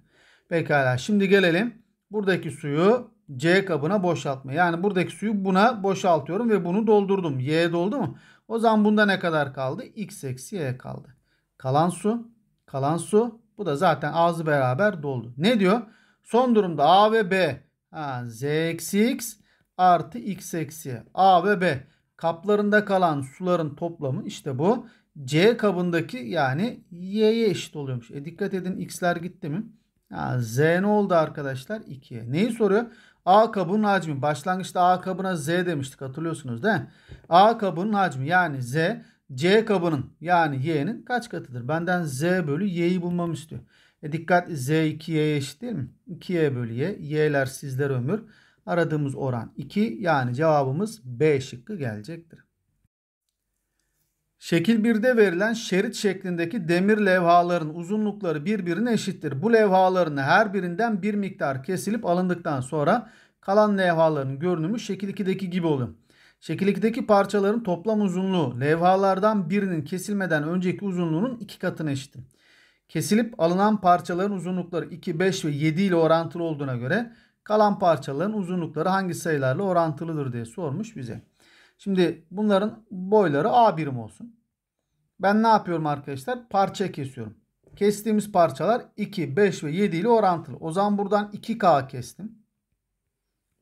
Pekala şimdi gelelim. Buradaki suyu C kabına boşaltma. Yani buradaki suyu buna boşaltıyorum ve bunu doldurdum. Y doldu mu? O zaman bunda ne kadar kaldı? X eksi Y kaldı. Kalan su. Kalan su. Bu da zaten ağzı beraber doldu. Ne diyor? Son durumda A ve B. Ha, Z eksi X artı X eksi y. A ve B. Kaplarında kalan suların toplamı işte bu. C kabındaki yani Y'ye eşit oluyormuş. E dikkat edin X'ler gitti mi? Ha, Z ne oldu arkadaşlar? 2'ye. Neyi soruyor? A kabuğunun hacmi. Başlangıçta A kabına Z demiştik hatırlıyorsunuz değil mi? A kabuğunun hacmi yani Z C kabının yani Y'nin kaç katıdır? Benden Z bölü Y'yi bulmamı istiyor. E dikkat Z 2Y'ye eşit değil mi? 2Y bölü Y. Y'ler sizler ömür. Aradığımız oran 2 yani cevabımız B şıkkı gelecektir. Şekil 1'de verilen şerit şeklindeki demir levhaların uzunlukları birbirine eşittir. Bu levhaların her birinden bir miktar kesilip alındıktan sonra kalan levhaların görünümü şekil 2'deki gibi oluyor. Şekil 2'deki parçaların toplam uzunluğu levhalardan birinin kesilmeden önceki uzunluğunun iki katına eşittir. Kesilip alınan parçaların uzunlukları 2, 5 ve 7 ile orantılı olduğuna göre kalan parçaların uzunlukları hangi sayılarla orantılıdır diye sormuş bize. Şimdi bunların boyları A birim olsun. Ben ne yapıyorum arkadaşlar? Parça kesiyorum. Kestiğimiz parçalar 2, 5 ve 7 ile orantılı. O zaman buradan 2K kestim.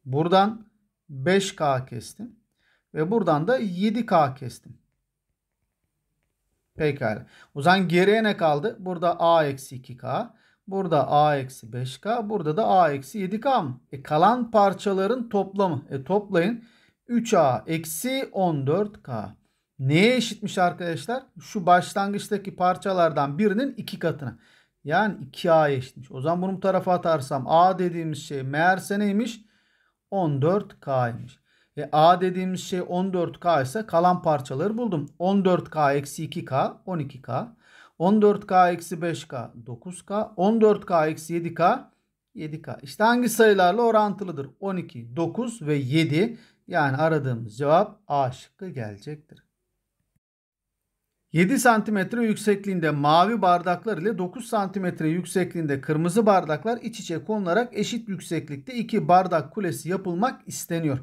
Buradan 5K kestim. Ve buradan da 7K kestim. Pekala. O zaman geriye ne kaldı? Burada A eksi 2K. Burada A eksi 5K. Burada da A eksi 7K mı? E kalan parçaların toplamı. E toplayın. 3A eksi 14K. Neye eşitmiş arkadaşlar? Şu başlangıçtaki parçalardan birinin iki katına. Yani 2A eşitmiş. O zaman bunu bu tarafa atarsam A dediğimiz şey meğerse neymiş? 14 kymiş E, A dediğimiz şey 14K ise kalan parçaları buldum. 14K eksi 2K 12K. 14K eksi 5K 9K. 14K eksi 7K 7K. İşte hangi sayılarla orantılıdır? 12, 9 ve 7. Yani aradığımız cevap A şıkkı gelecektir. 7 santimetre yüksekliğinde mavi bardaklar ile 9 santimetre yüksekliğinde kırmızı bardaklar iç içe konularak eşit yükseklikte 2 bardak kulesi yapılmak isteniyor.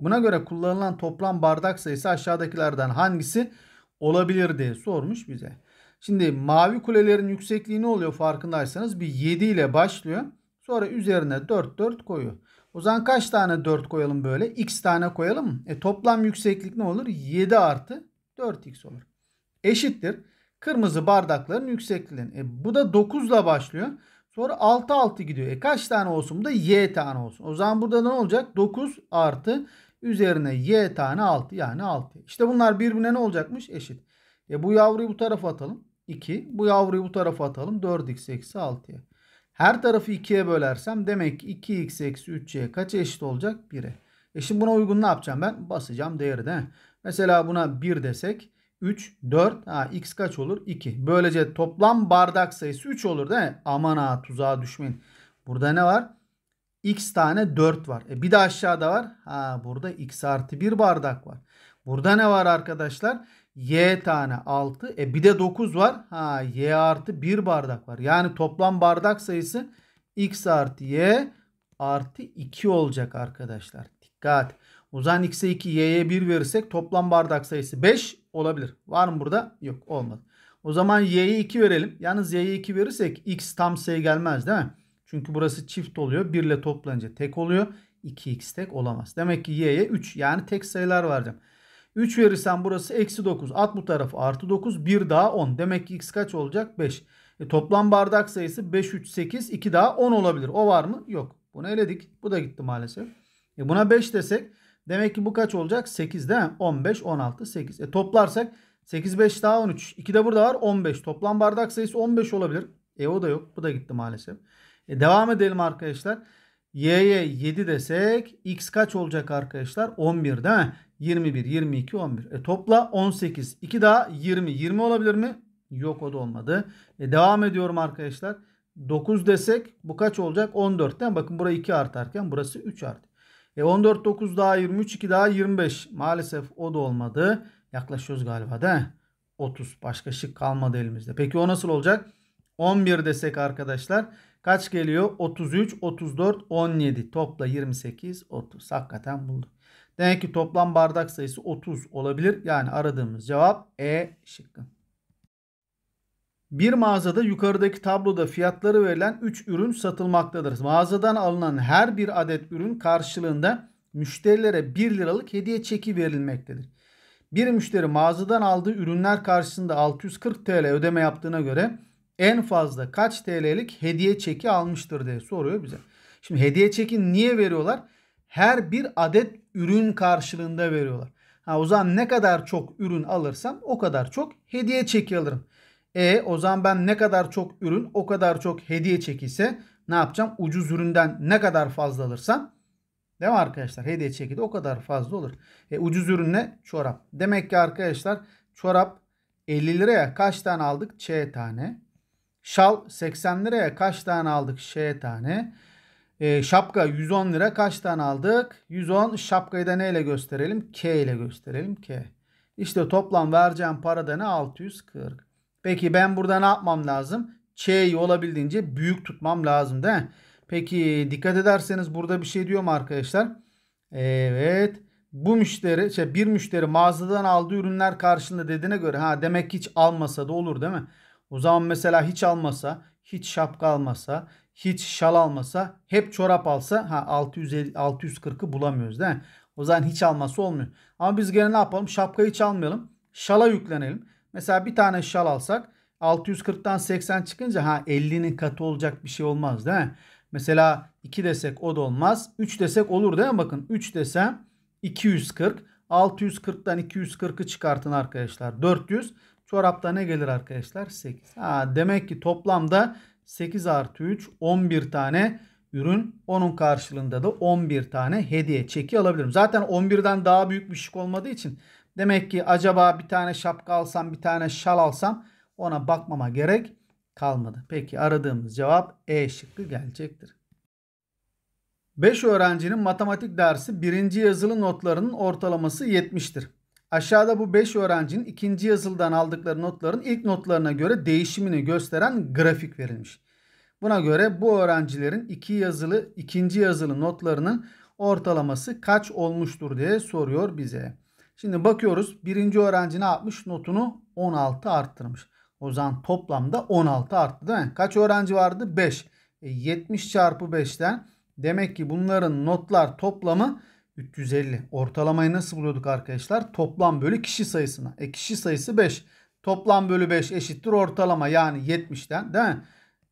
Buna göre kullanılan toplam bardak sayısı aşağıdakilerden hangisi olabilir diye sormuş bize. Şimdi mavi kulelerin yüksekliği ne oluyor farkındaysanız bir 7 ile başlıyor. Sonra üzerine 4 4 koyuyor. O zaman kaç tane 4 koyalım böyle? X tane koyalım. E toplam yükseklik ne olur? 7 artı 4x olur. Eşittir. Kırmızı bardakların yüksekliğinin. E bu da 9 ile başlıyor. Sonra 6 6 gidiyor. E kaç tane olsun? Bu da y tane olsun. O zaman burada ne olacak? 9 artı üzerine y tane 6 yani 6. İşte bunlar birbirine ne olacakmış? Eşit. E bu yavruyu bu tarafa atalım. 2. Bu yavruyu bu tarafa atalım. 4x eksi 6'ya. Her tarafı 2'ye bölersem demek ki 2x eksi 3y kaç eşit olacak? 1'e. E şimdi buna uygun ne yapacağım ben? Basacağım değeri de. Mesela buna 1 desek 3, 4. Ha, x kaç olur? 2. Böylece toplam bardak sayısı 3 olur değil mi? Aman ha tuzağa düşmeyin. Burada ne var? X tane 4 var. E bir de aşağıda var. Ha burada x artı 1 bardak var. Burada ne var arkadaşlar? Y tane 6. E bir de 9 var. Ha Y artı 1 bardak var. Yani toplam bardak sayısı X artı Y artı 2 olacak arkadaşlar. Dikkat. O zaman X'e 2 Y'ye 1 verirsek toplam bardak sayısı 5 olabilir. Var mı burada? Yok olmadı. O zaman Y'ye 2 verelim. Yalnız Y'ye 2 verirsek X tam sayı gelmez değil mi? Çünkü burası çift oluyor. 1 ile toplanınca tek oluyor. 2X tek olamaz. Demek ki Y'ye 3 yani tek sayılar vereceğim. 3 verirsen burası eksi 9. At bu tarafı artı 9. 1 daha 10. Demek ki x kaç olacak? 5. E, toplam bardak sayısı 5, 3, 8. 2 daha 10 olabilir. O var mı? Yok. Bunu eledik. Bu da gitti maalesef. E, buna 5 desek demek ki bu kaç olacak? 8 değil mi? 15, 16, 8. E, toplarsak 8, 5 daha 13. 2 de burada var 15. Toplam bardak sayısı 15 olabilir. E o da yok. Bu da gitti maalesef. E, devam edelim arkadaşlar. Y'ye 7 desek x kaç olacak arkadaşlar? 11 değil mi? 21, 22, 11. E topla 18. 2 daha 20. 20 olabilir mi? Yok o da olmadı. E devam ediyorum arkadaşlar. 9 desek bu kaç olacak? 14'ten bakın burası 2 artarken burası 3 artı. E 14, 9 daha 23, 2 daha 25. Maalesef o da olmadı. Yaklaşıyoruz galiba değil mi? 30. Başka şık kalmadı elimizde. Peki o nasıl olacak? 11 desek arkadaşlar. Kaç geliyor? 33, 34, 17. Topla 28, 30. Hakikaten bulduk. Demek ki toplam bardak sayısı 30 olabilir. Yani aradığımız cevap E şıkkı. Bir mağazada yukarıdaki tabloda fiyatları verilen 3 ürün satılmaktadır. Mağazadan alınan her bir adet ürün karşılığında müşterilere 1 liralık hediye çeki verilmektedir. Bir müşteri mağazadan aldığı ürünler karşısında 640 TL ödeme yaptığına göre en fazla kaç TL'lik hediye çeki almıştır diye soruyor bize. Şimdi hediye çeki niye veriyorlar? her bir adet ürün karşılığında veriyorlar. Ha o zaman ne kadar çok ürün alırsam o kadar çok hediye çeki alırım. E o zaman ben ne kadar çok ürün o kadar çok hediye çekilse ne yapacağım? Ucuz üründen ne kadar fazla alırsam değil mi arkadaşlar? Hediye çeki de o kadar fazla olur. E, ucuz ürün ne? Çorap. Demek ki arkadaşlar çorap 50 liraya kaç tane aldık? Ç tane. Şal 80 liraya kaç tane aldık? Ş tane. E, şapka 110 lira kaçtan aldık? 110 şapkayı da neyle gösterelim? K ile gösterelim K. İşte toplam vereceğim para da ne? 640. Peki ben burada ne yapmam lazım? Ç'yi olabildiğince büyük tutmam lazım değil mi? Peki dikkat ederseniz burada bir şey diyorum arkadaşlar. Evet. Bu müşteri şey bir müşteri mağazadan aldığı ürünler karşılığında dediğine göre ha demek hiç almasa da olur değil mi? O zaman mesela hiç almasa, hiç şapka almasa, hiç şal almasa hep çorap alsa ha 650 640'ı bulamıyoruz değil mi? O zaman hiç alması olmuyor. Ama biz gene ne yapalım? Şapkayı çalmayalım, Şala yüklenelim. Mesela bir tane şal alsak 640'tan 80 çıkınca ha 50'nin katı olacak bir şey olmaz değil mi? Mesela 2 desek o da olmaz. 3 desek olur değil mi? Bakın 3 desem 240. 640'tan 240'ı çıkartın arkadaşlar. 400. Çorapta ne gelir arkadaşlar? 8. Ha, demek ki toplamda 8 artı 3 11 tane ürün. Onun karşılığında da 11 tane hediye çeki alabilirim. Zaten 11'den daha büyük bir şık olmadığı için demek ki acaba bir tane şapka alsam bir tane şal alsam ona bakmama gerek kalmadı. Peki aradığımız cevap E şıkkı gelecektir. 5 öğrencinin matematik dersi birinci yazılı notlarının ortalaması 70'tir. Aşağıda bu 5 öğrencinin ikinci yazıldan aldıkları notların ilk notlarına göre değişimini gösteren grafik verilmiş. Buna göre bu öğrencilerin iki yazılı, ikinci yazılı notlarının ortalaması kaç olmuştur diye soruyor bize. Şimdi bakıyoruz birinci öğrenci ne yapmış? Notunu 16 arttırmış. O zaman toplamda 16 arttı değil mi? Kaç öğrenci vardı? 5. E, 70 çarpı 5'ten demek ki bunların notlar toplamı 350. Ortalamayı nasıl buluyorduk arkadaşlar? Toplam bölü kişi sayısına. E kişi sayısı 5. Toplam bölü 5 eşittir ortalama yani 70'ten değil mi?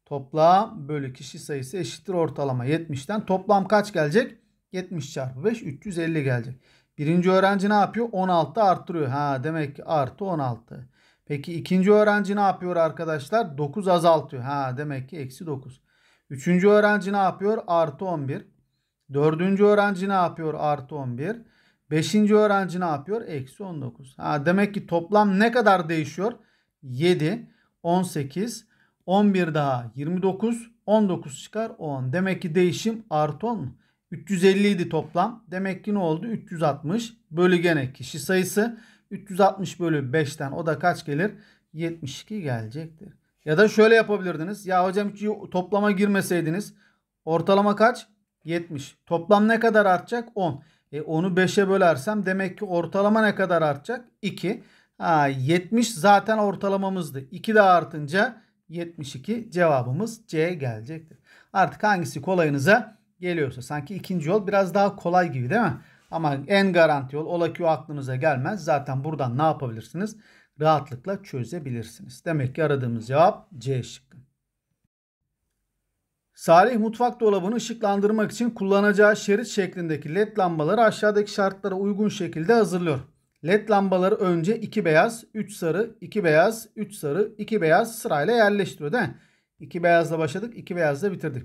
Toplam bölü kişi sayısı eşittir ortalama 70'ten. Toplam kaç gelecek? 70 çarpı 5 350 gelecek. Birinci öğrenci ne yapıyor? 16 arttırıyor. Ha demek ki artı 16. Peki ikinci öğrenci ne yapıyor arkadaşlar? 9 azaltıyor. Ha demek ki eksi 9. Üçüncü öğrenci ne yapıyor? Artı 11. Dördüncü öğrenci ne yapıyor? Artı 11. Beşinci öğrenci ne yapıyor? Eksi 19. Ha, demek ki toplam ne kadar değişiyor? 7, 18, 11 daha 29, 19 çıkar 10. Demek ki değişim artı 10 mu? 350 idi toplam. Demek ki ne oldu? 360 bölü gene kişi sayısı 360 bölü 5'ten o da kaç gelir? 72 gelecektir. Ya da şöyle yapabilirdiniz. Ya hocam hiç toplama girmeseydiniz ortalama kaç? 70. Toplam ne kadar artacak? 10. E, onu 5'e bölersem demek ki ortalama ne kadar artacak? 2. Ha, 70 zaten ortalamamızdı. 2 daha artınca 72 cevabımız C gelecektir. Artık hangisi kolayınıza geliyorsa. Sanki ikinci yol biraz daha kolay gibi değil mi? Ama en garanti yol ola ki o aklınıza gelmez. Zaten buradan ne yapabilirsiniz? Rahatlıkla çözebilirsiniz. Demek ki aradığımız cevap C şıkkı. Salih mutfak dolabını ışıklandırmak için kullanacağı şerit şeklindeki led lambaları aşağıdaki şartlara uygun şekilde hazırlıyor. Led lambaları önce 2 beyaz, 3 sarı, 2 beyaz, 3 sarı, 2 beyaz sırayla yerleştiriyor değil mi? 2 beyazla başladık, 2 beyazla bitirdik.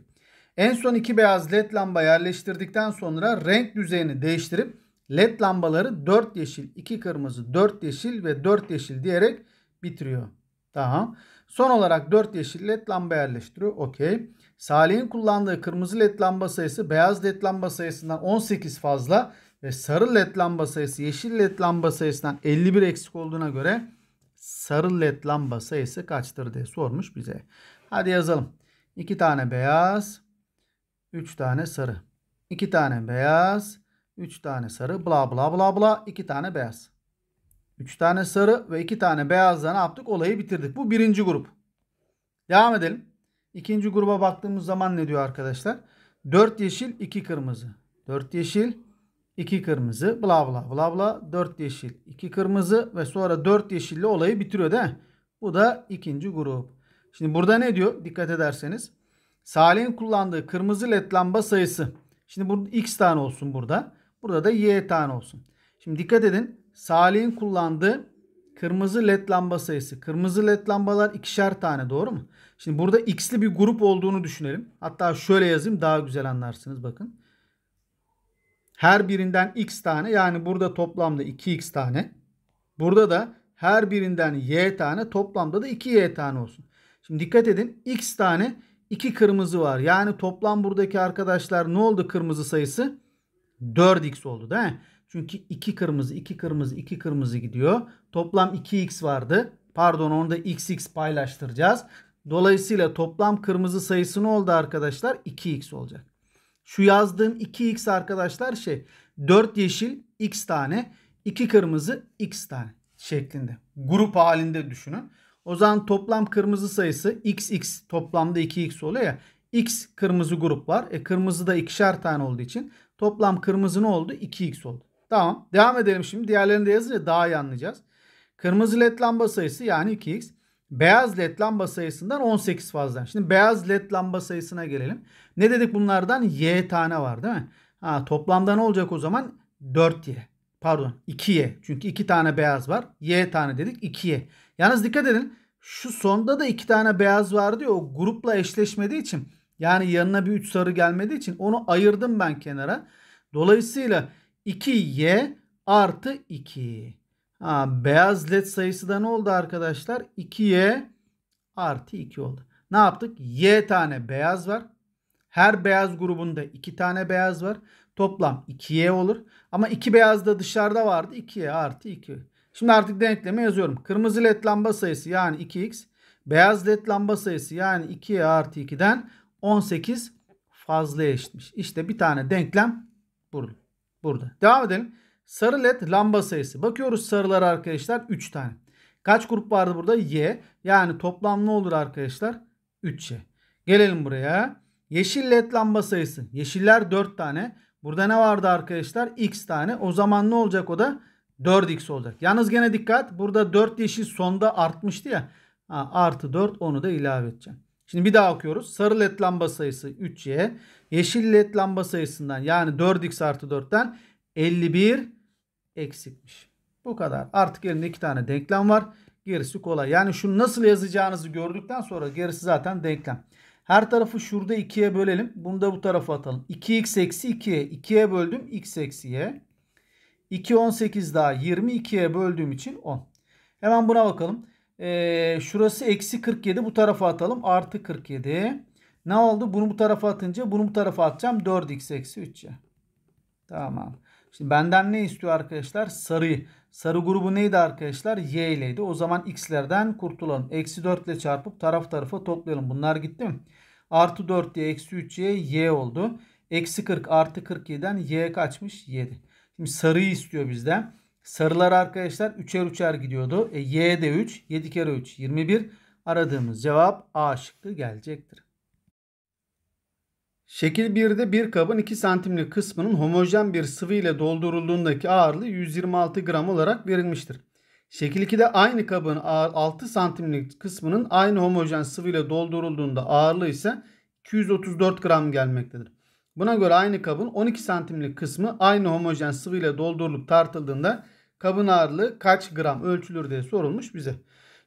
En son 2 beyaz led lamba yerleştirdikten sonra renk düzeyini değiştirip led lambaları 4 yeşil, 2 kırmızı, 4 yeşil ve 4 yeşil diyerek bitiriyor. Tamam. Son olarak 4 yeşil led lamba yerleştiriyor. Okey. Salih'in kullandığı kırmızı led lamba sayısı beyaz led lamba sayısından 18 fazla ve sarı led lamba sayısı yeşil led lamba sayısından 51 eksik olduğuna göre sarı led lamba sayısı kaçtır diye sormuş bize. Hadi yazalım. 2 tane beyaz, 3 tane sarı. 2 tane beyaz, 3 tane sarı, bla bla bla bla 2 tane beyaz. 3 tane sarı ve 2 tane beyazdan yaptık? Olayı bitirdik. Bu birinci grup. Devam edelim. İkinci gruba baktığımız zaman ne diyor arkadaşlar? 4 yeşil 2 kırmızı. 4 yeşil 2 kırmızı bla bla bla bla 4 yeşil 2 kırmızı ve sonra 4 yeşilli olayı bitiriyor değil mi? Bu da ikinci grup. Şimdi burada ne diyor dikkat ederseniz. Salih'in kullandığı kırmızı led lamba sayısı. Şimdi burada x tane olsun burada. Burada da y tane olsun. Şimdi dikkat edin. Salih'in kullandığı kırmızı led lamba sayısı. Kırmızı led lambalar ikişer tane doğru mu? Şimdi burada x'li bir grup olduğunu düşünelim. Hatta şöyle yazayım daha güzel anlarsınız bakın. Her birinden x tane yani burada toplamda 2x tane. Burada da her birinden y tane toplamda da 2y tane olsun. Şimdi dikkat edin x tane 2 kırmızı var. Yani toplam buradaki arkadaşlar ne oldu kırmızı sayısı? 4x oldu değil mi? Çünkü 2 kırmızı, 2 kırmızı, 2 kırmızı gidiyor. Toplam 2x vardı. Pardon onu da xx paylaştıracağız. Dolayısıyla toplam kırmızı sayısı ne oldu arkadaşlar? 2x olacak. Şu yazdığım 2x arkadaşlar şey 4 yeşil x tane 2 kırmızı x tane şeklinde. Grup halinde düşünün. O zaman toplam kırmızı sayısı xx toplamda 2x oluyor ya. X kırmızı grup var. E kırmızı da ikişer tane olduğu için toplam kırmızı ne oldu? 2x oldu. Tamam. Devam edelim şimdi. Diğerlerini de yazınca daha iyi anlayacağız. Kırmızı led lamba sayısı yani 2x. Beyaz led lamba sayısından 18 fazla. Şimdi beyaz led lamba sayısına gelelim. Ne dedik bunlardan? Y tane var değil mi? Ha, toplamda ne olacak o zaman? 4Y. Pardon 2Y. Çünkü 2 tane beyaz var. Y tane dedik 2Y. Yalnız dikkat edin. Şu sonda da 2 tane beyaz vardı ya o grupla eşleşmediği için. Yani yanına bir 3 sarı gelmediği için onu ayırdım ben kenara. Dolayısıyla 2Y artı 2. Ha, beyaz led sayısı da ne oldu arkadaşlar? 2y artı 2 oldu. Ne yaptık? Y tane beyaz var. Her beyaz grubunda 2 tane beyaz var. Toplam 2y olur. Ama 2 beyaz da dışarıda vardı. 2y artı 2. Şimdi artık denkleme yazıyorum. Kırmızı led lamba sayısı yani 2x. Beyaz led lamba sayısı yani 2y artı 2'den 18 fazla eşitmiş. İşte bir tane denklem burada. burada. Devam edelim. Sarı led lamba sayısı. Bakıyoruz sarılara arkadaşlar 3 tane. Kaç grup vardı burada? Y. Yani toplam ne olur arkadaşlar? 3Y. Gelelim buraya. Yeşil led lamba sayısı. Yeşiller 4 tane. Burada ne vardı arkadaşlar? X tane. O zaman ne olacak o da? 4X olacak. Yalnız gene dikkat. Burada 4 yeşil sonda artmıştı ya. Ha, artı 4 onu da ilave edeceğim. Şimdi bir daha okuyoruz. Sarı led lamba sayısı 3Y. Yeşil led lamba sayısından yani 4X artı 4'ten 51 eksikmiş. Bu kadar. Artık elimde iki tane denklem var. Gerisi kolay. Yani şunu nasıl yazacağınızı gördükten sonra gerisi zaten denklem. Her tarafı şurada 2'ye bölelim. Bunu da bu tarafa atalım. 2x eksi 2'ye 2'ye böldüm. x eksi y. 2 18 daha 22'ye böldüğüm için 10. Hemen buna bakalım. Ee, şurası eksi 47 bu tarafa atalım. Artı 47. Ne oldu? Bunu bu tarafa atınca bunu bu tarafa atacağım. 4x eksi 3'e. Tamam. Şimdi benden ne istiyor arkadaşlar? Sarıyı. Sarı grubu neydi arkadaşlar? Y ileydi. O zaman x'lerden kurtulalım. Eksi 4 ile çarpıp taraf tarafa toplayalım. Bunlar gitti mi? Artı 4 diye eksi 3y y oldu. Eksi 40 artı 47'den y kaçmış? 7. Şimdi sarıyı istiyor bizden. Sarılar arkadaşlar 3'er 3'er gidiyordu. E, y de 3. 7 kere 3 21. Aradığımız cevap A şıkkı gelecektir. Şekil 1'de bir kabın 2 santimlik kısmının homojen bir sıvı ile doldurulduğundaki ağırlığı 126 gram olarak verilmiştir. Şekil 2'de aynı kabın 6 santimlik kısmının aynı homojen sıvı ile doldurulduğunda ağırlığı ise 234 gram gelmektedir. Buna göre aynı kabın 12 santimlik kısmı aynı homojen sıvı ile doldurulup tartıldığında kabın ağırlığı kaç gram ölçülür diye sorulmuş bize.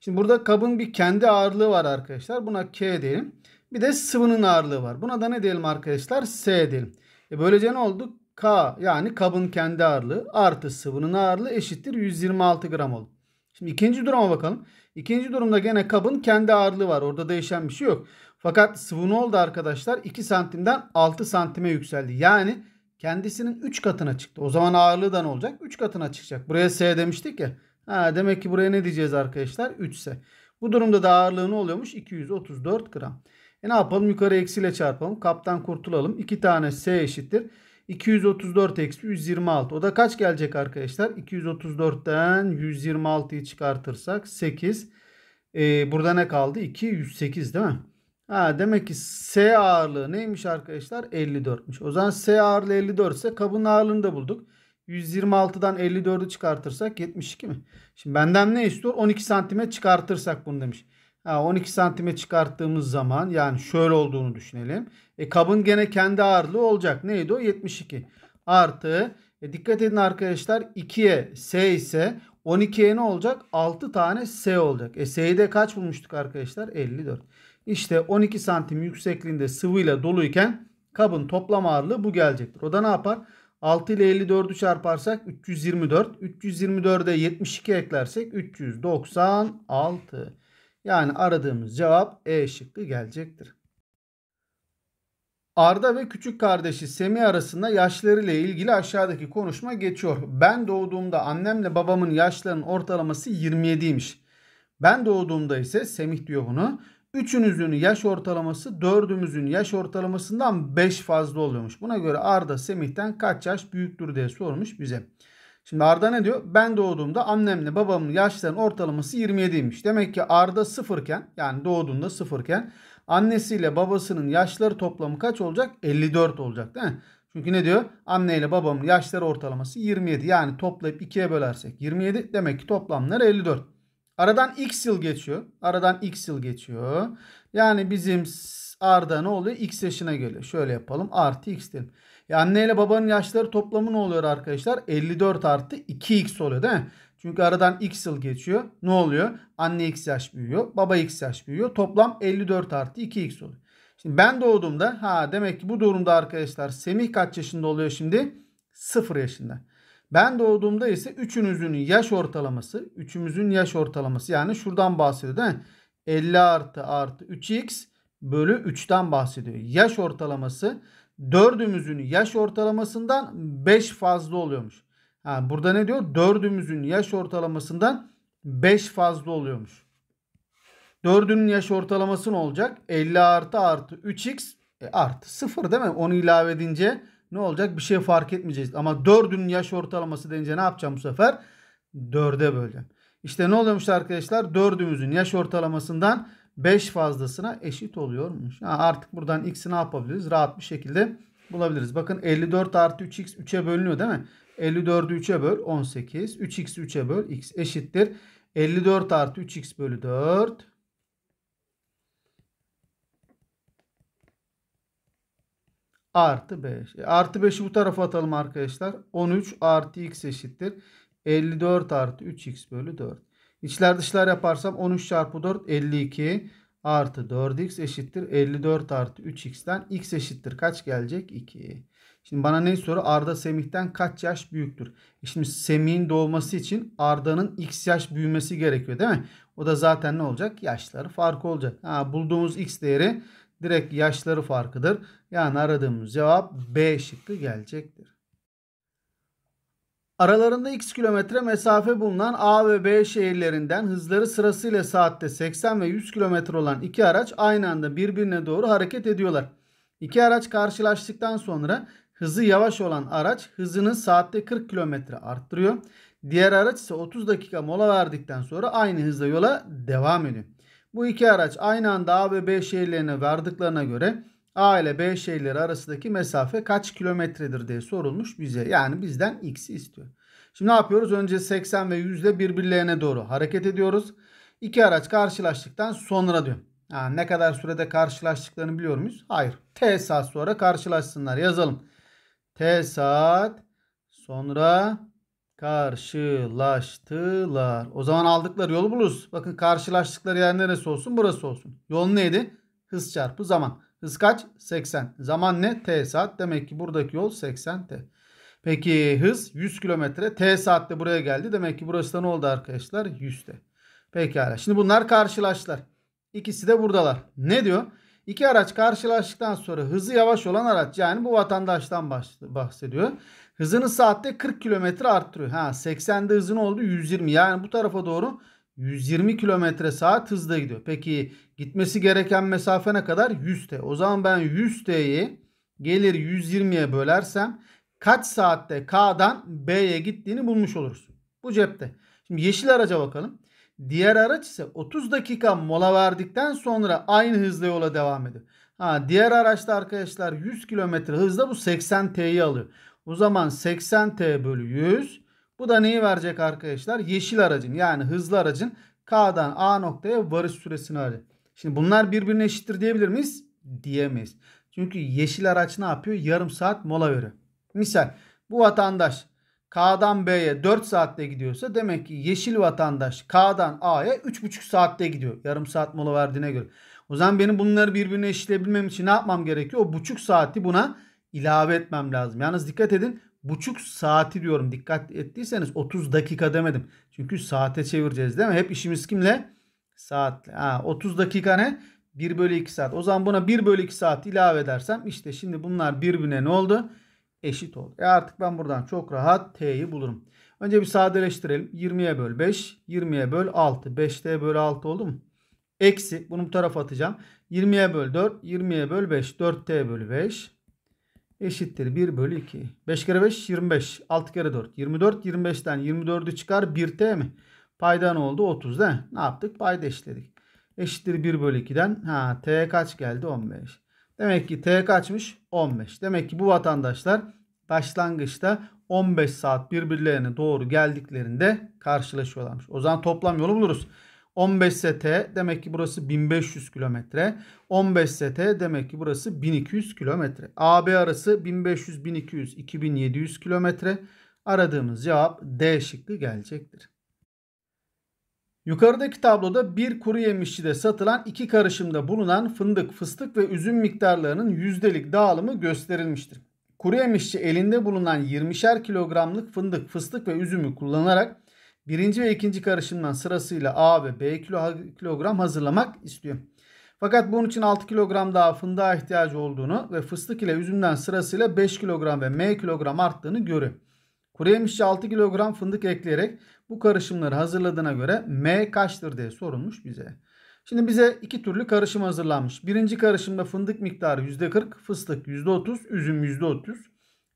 Şimdi burada kabın bir kendi ağırlığı var arkadaşlar. Buna K diyelim. Bir de sıvının ağırlığı var. Buna da ne diyelim arkadaşlar? S diyelim. E böylece ne oldu? K yani kabın kendi ağırlığı artı sıvının ağırlığı eşittir 126 gram oldu. Şimdi ikinci duruma bakalım. İkinci durumda gene kabın kendi ağırlığı var. Orada değişen bir şey yok. Fakat sıvı ne oldu arkadaşlar? 2 santimden 6 santime yükseldi. Yani kendisinin 3 katına çıktı. O zaman ağırlığı da ne olacak? 3 katına çıkacak. Buraya S demiştik ya. Ha, demek ki buraya ne diyeceğiz arkadaşlar? 3 S. Bu durumda da ağırlığı ne oluyormuş? 234 gram. E ne yapalım? Yukarı eksiyle çarpalım. Kaptan kurtulalım. 2 tane S eşittir. 234 eksi 126. O da kaç gelecek arkadaşlar? 234'ten 126'yı çıkartırsak 8. Ee, burada ne kaldı? 2, 108 değil mi? Ha, demek ki S ağırlığı neymiş arkadaşlar? 54'müş. O zaman S ağırlığı 54 ise kabın ağırlığını da bulduk. 126'dan 54'ü çıkartırsak 72 mi? Şimdi benden ne istiyor? 12 santime çıkartırsak bunu demiş. 12 santime çıkarttığımız zaman yani şöyle olduğunu düşünelim. E, kabın gene kendi ağırlığı olacak. Neydi o? 72. Artı e, dikkat edin arkadaşlar 2'ye S ise 12'ye ne olacak? 6 tane S olacak. E, S'yi de kaç bulmuştuk arkadaşlar? 54. İşte 12 santim yüksekliğinde sıvıyla doluyken kabın toplam ağırlığı bu gelecektir. O da ne yapar? 6 ile 54'ü çarparsak 324. 324'e 72 eklersek 396. Yani aradığımız cevap E şıkkı gelecektir. Arda ve küçük kardeşi Semih arasında yaşlarıyla ilgili aşağıdaki konuşma geçiyor. Ben doğduğumda annemle babamın yaşlarının ortalaması 27'ymiş. Ben doğduğumda ise Semih diyor bunu. Üçünüzün yaş ortalaması dördümüzün yaş ortalamasından 5 fazla oluyormuş. Buna göre Arda Semih'ten kaç yaş büyüktür diye sormuş bize. Şimdi Arda ne diyor? Ben doğduğumda annemle babamın yaşlarının ortalaması 27'ymiş. Demek ki Arda sıfırken yani doğduğunda sıfırken annesiyle babasının yaşları toplamı kaç olacak? 54 olacak değil mi? Çünkü ne diyor? Anne ile babamın yaşları ortalaması 27. Yani toplayıp 2'ye bölersek 27. Demek ki toplamları 54. Aradan x yıl geçiyor. Aradan x yıl geçiyor. Yani bizim Arda ne oluyor? X yaşına geliyor. Şöyle yapalım. Artı x diyelim. E anne babanın yaşları toplamı ne oluyor arkadaşlar? 54 artı 2x oluyor değil mi? Çünkü aradan x yıl geçiyor. Ne oluyor? Anne x yaş büyüyor. Baba x yaş büyüyor. Toplam 54 artı 2x oluyor. Şimdi ben doğduğumda ha demek ki bu durumda arkadaşlar Semih kaç yaşında oluyor şimdi? 0 yaşında. Ben doğduğumda ise üçünüzün yaş ortalaması, üçümüzün yaş ortalaması yani şuradan bahsediyor değil mi? 50 artı artı 3x bölü 3'ten bahsediyor. Yaş ortalaması dördümüzün yaş ortalamasından 5 fazla oluyormuş. Ha, burada ne diyor? Dördümüzün yaş ortalamasından 5 fazla oluyormuş. Dördünün yaş ortalaması ne olacak? 50 artı artı 3x e, artı 0 değil mi? Onu ilave edince ne olacak? Bir şey fark etmeyeceğiz. Ama dördünün yaş ortalaması denince ne yapacağım bu sefer? Dörde böleceğim. İşte ne oluyormuş arkadaşlar? Dördümüzün yaş ortalamasından 5 fazlasına eşit oluyormuş. Yani artık buradan x'i ne yapabiliriz? Rahat bir şekilde bulabiliriz. Bakın 54 artı 3x 3'e bölünüyor değil mi? 54'ü 3'e böl 18. 3x 3'e böl x eşittir. 54 artı 3x bölü 4. Artı 5. E, artı 5'i bu tarafa atalım arkadaşlar. 13 artı x eşittir. 54 artı 3x bölü 4. İçler dışlar yaparsam 13 çarpı 4 52 artı 4x eşittir 54 artı 3x'ten x eşittir kaç gelecek 2. Şimdi bana ne soru Arda Semih'ten kaç yaş büyüktür? E şimdi Semih'in doğması için Arda'nın x yaş büyümesi gerekiyor değil mi? O da zaten ne olacak? Yaşları farkı olacak. Ha, bulduğumuz x değeri direkt yaşları farkıdır. Yani aradığımız cevap B şıkkı gelecektir. Aralarında x kilometre mesafe bulunan A ve B şehirlerinden hızları sırasıyla saatte 80 ve 100 kilometre olan iki araç aynı anda birbirine doğru hareket ediyorlar. İki araç karşılaştıktan sonra hızı yavaş olan araç hızını saatte 40 kilometre arttırıyor. Diğer araç ise 30 dakika mola verdikten sonra aynı hızla yola devam ediyor. Bu iki araç aynı anda A ve B şehirlerine verdiklerine göre A ile B şehirleri arasındaki mesafe kaç kilometredir diye sorulmuş bize. Yani bizden x'i istiyor. Şimdi ne yapıyoruz? Önce 80 ve 100 ile birbirlerine doğru hareket ediyoruz. İki araç karşılaştıktan sonra diyorum. Ha, ne kadar sürede karşılaştıklarını biliyor muyuz? Hayır. T saat sonra karşılaşsınlar. Yazalım. T saat sonra karşılaştılar. O zaman aldıkları yolu buluruz. Bakın karşılaştıkları yer neresi olsun? Burası olsun. Yol neydi? Hız çarpı zaman. Hız kaç? 80. Zaman ne? T saat. Demek ki buradaki yol 80 T. Peki hız 100 kilometre. T saatte buraya geldi. Demek ki burası da ne oldu arkadaşlar? 100 T. Pekala. Şimdi bunlar karşılaştılar. İkisi de buradalar. Ne diyor? İki araç karşılaştıktan sonra hızı yavaş olan araç yani bu vatandaştan bahsediyor. Hızını saatte 40 kilometre arttırıyor. Ha 80'de hızın oldu 120. Yani bu tarafa doğru 120 kilometre saat hızda gidiyor. Peki gitmesi gereken mesafe ne kadar? 100 T. O zaman ben 100 T'yi gelir 120'ye bölersem kaç saatte K'dan B'ye gittiğini bulmuş oluruz. Bu cepte. Şimdi yeşil araca bakalım. Diğer araç ise 30 dakika mola verdikten sonra aynı hızla yola devam ediyor. Ha, diğer araçta arkadaşlar 100 kilometre hızla bu 80 T'yi alıyor. O zaman 80 T bölü 100 bu da neyi verecek arkadaşlar? Yeşil aracın yani hızlı aracın K'dan A noktaya varış süresini verecek. Şimdi bunlar birbirine eşittir diyebilir miyiz? Diyemeyiz. Çünkü yeşil araç ne yapıyor? Yarım saat mola veriyor. Misal bu vatandaş K'dan B'ye 4 saatte gidiyorsa demek ki yeşil vatandaş K'dan A'ya 3,5 saatte gidiyor. Yarım saat mola verdiğine göre. O zaman benim bunları birbirine eşitleyebilmem için ne yapmam gerekiyor? O buçuk saati buna ilave etmem lazım. Yalnız dikkat edin buçuk saati diyorum. Dikkat ettiyseniz 30 dakika demedim. Çünkü saate çevireceğiz değil mi? Hep işimiz kimle? Saatle. Ha, 30 dakika ne? 1 bölü 2 saat. O zaman buna 1 bölü 2 saat ilave edersem işte şimdi bunlar birbirine ne oldu? Eşit oldu. E artık ben buradan çok rahat T'yi bulurum. Önce bir sadeleştirelim. 20'ye böl 5. 20'ye böl 6. 5T bölü 6 oldu mu? Eksi. Bunu bu tarafa atacağım. 20'ye böl 4. 20'ye böl 5. 4T bölü 5 eşittir 1 bölü 2. 5 kere 5 25. 6 kere 4 24. 25'ten 24'ü çıkar 1 t mi? Paydan oldu? 30 değil mi? Ne yaptık? Payda eşitledik. Eşittir 1 bölü 2'den. Ha t kaç geldi? 15. Demek ki t kaçmış? 15. Demek ki bu vatandaşlar başlangıçta 15 saat birbirlerine doğru geldiklerinde karşılaşıyorlarmış. O zaman toplam yolu buluruz. 15 ST demek ki burası 1500 kilometre. 15 ST demek ki burası 1200 kilometre. AB arası 1500, 1200, 2700 kilometre. Aradığımız cevap D şıkkı gelecektir. Yukarıdaki tabloda bir kuru yemişçide satılan iki karışımda bulunan fındık, fıstık ve üzüm miktarlarının yüzdelik dağılımı gösterilmiştir. Kuru yemişçi elinde bulunan 20'şer kilogramlık fındık, fıstık ve üzümü kullanarak Birinci ve ikinci karışımdan sırasıyla A ve B kilogram hazırlamak istiyor. Fakat bunun için 6 kilogram daha fındığa ihtiyacı olduğunu ve fıstık ile üzümden sırasıyla 5 kilogram ve M kilogram arttığını görüyor. Kuruyemişçi 6 kilogram fındık ekleyerek bu karışımları hazırladığına göre M kaçtır diye sorulmuş bize. Şimdi bize iki türlü karışım hazırlanmış. Birinci karışımda fındık miktarı %40, fıstık %30, üzüm %30.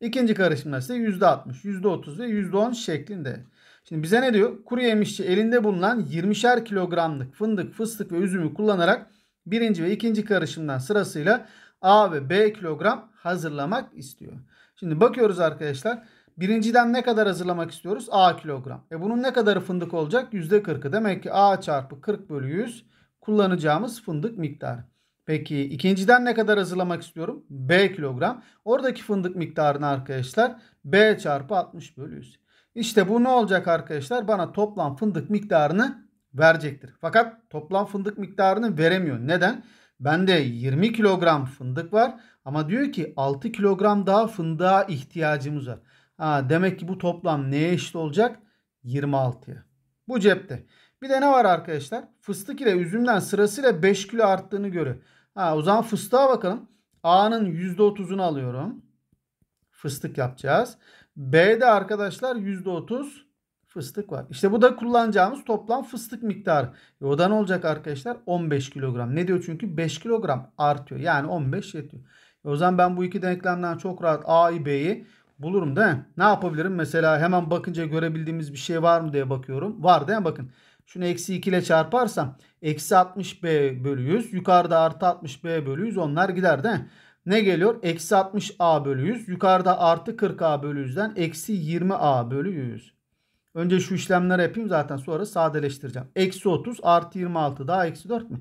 İkinci karışımda ise %60, %30 ve %10 şeklinde. Şimdi bize ne diyor? Kuru yemişçi elinde bulunan 20'şer kilogramlık fındık, fıstık ve üzümü kullanarak birinci ve ikinci karışımdan sırasıyla A ve B kilogram hazırlamak istiyor. Şimdi bakıyoruz arkadaşlar. Birinciden ne kadar hazırlamak istiyoruz? A kilogram. E bunun ne kadarı fındık olacak? %40'ı. Demek ki A çarpı 40 bölü 100 kullanacağımız fındık miktarı. Peki ikinciden ne kadar hazırlamak istiyorum? B kilogram. Oradaki fındık miktarını arkadaşlar B çarpı 60 bölü 100. İşte bu ne olacak arkadaşlar? Bana toplam fındık miktarını verecektir. Fakat toplam fındık miktarını veremiyor. Neden? Bende 20 kilogram fındık var ama diyor ki 6 kilogram daha fındığa ihtiyacımız var. Ha, demek ki bu toplam neye eşit olacak? 26'ya. Bu cepte. Bir de ne var arkadaşlar? Fıstık ile üzümden sırasıyla 5 kilo arttığını görüyor. Ha, o zaman fıstığa bakalım. A'nın %30'unu alıyorum. Fıstık yapacağız. B'de arkadaşlar %30 fıstık var. İşte bu da kullanacağımız toplam fıstık miktarı. E o da ne olacak arkadaşlar? 15 kilogram. Ne diyor çünkü? 5 kilogram artıyor. Yani 15 yetiyor. E o zaman ben bu iki denklemden çok rahat A'yı B'yi bulurum değil mi? Ne yapabilirim? Mesela hemen bakınca görebildiğimiz bir şey var mı diye bakıyorum. Var değil mi? Bakın. Şunu eksi 2 ile çarparsam eksi 60B bölü 100. Yukarıda artı 60B bölü 100 onlar gider değil mi? ne geliyor? Eksi 60a bölü 100. Yukarıda artı 40a bölü 100'den eksi 20a bölü 100. Önce şu işlemleri yapayım zaten sonra sadeleştireceğim. Eksi 30 artı 26 daha eksi 4 mi?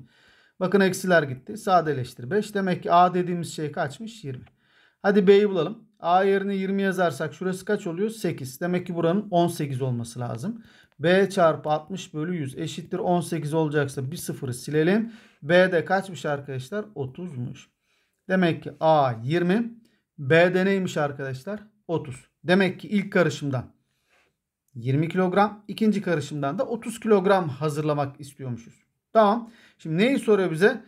Bakın eksiler gitti. Sadeleştir 5. Demek ki a dediğimiz şey kaçmış? 20. Hadi b'yi bulalım. a yerine 20 yazarsak şurası kaç oluyor? 8. Demek ki buranın 18 olması lazım. b çarpı 60 bölü 100 eşittir 18 olacaksa bir sıfırı silelim. b de kaçmış arkadaşlar? 30'muş. Demek ki A 20. B'de neymiş arkadaşlar? 30. Demek ki ilk karışımdan 20 kilogram. ikinci karışımdan da 30 kilogram hazırlamak istiyormuşuz. Tamam. Şimdi neyi soruyor bize?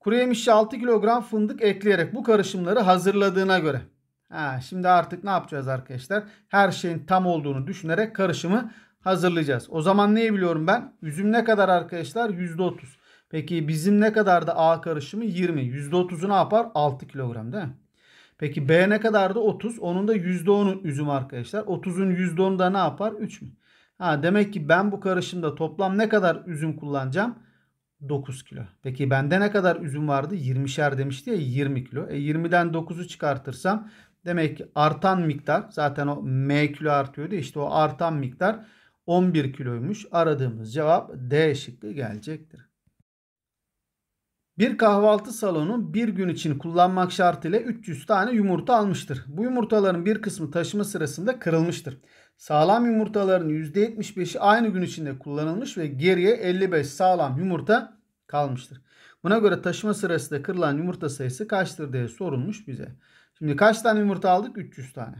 Kuru yemişçi 6 kilogram fındık ekleyerek bu karışımları hazırladığına göre. Ha, şimdi artık ne yapacağız arkadaşlar? Her şeyin tam olduğunu düşünerek karışımı hazırlayacağız. O zaman neyi biliyorum ben? Üzüm ne kadar arkadaşlar? %30. Peki bizim ne kadar da A karışımı? 20. %30'u ne yapar? 6 kilogram değil mi? Peki B ne kadar da 30. Onun da %10'u üzüm arkadaşlar. 30'un %10'u da ne yapar? 3 mü? Ha, demek ki ben bu karışımda toplam ne kadar üzüm kullanacağım? 9 kilo. Peki bende ne kadar üzüm vardı? 20'şer demişti ya 20 kilo. E 20'den 9'u çıkartırsam demek ki artan miktar zaten o M kilo artıyordu. İşte o artan miktar 11 kiloymuş. Aradığımız cevap D şıkkı gelecektir. Bir kahvaltı salonu bir gün için kullanmak şartıyla 300 tane yumurta almıştır. Bu yumurtaların bir kısmı taşıma sırasında kırılmıştır. Sağlam yumurtaların %75'i aynı gün içinde kullanılmış ve geriye 55 sağlam yumurta kalmıştır. Buna göre taşıma sırasında kırılan yumurta sayısı kaçtır diye sorulmuş bize. Şimdi kaç tane yumurta aldık? 300 tane.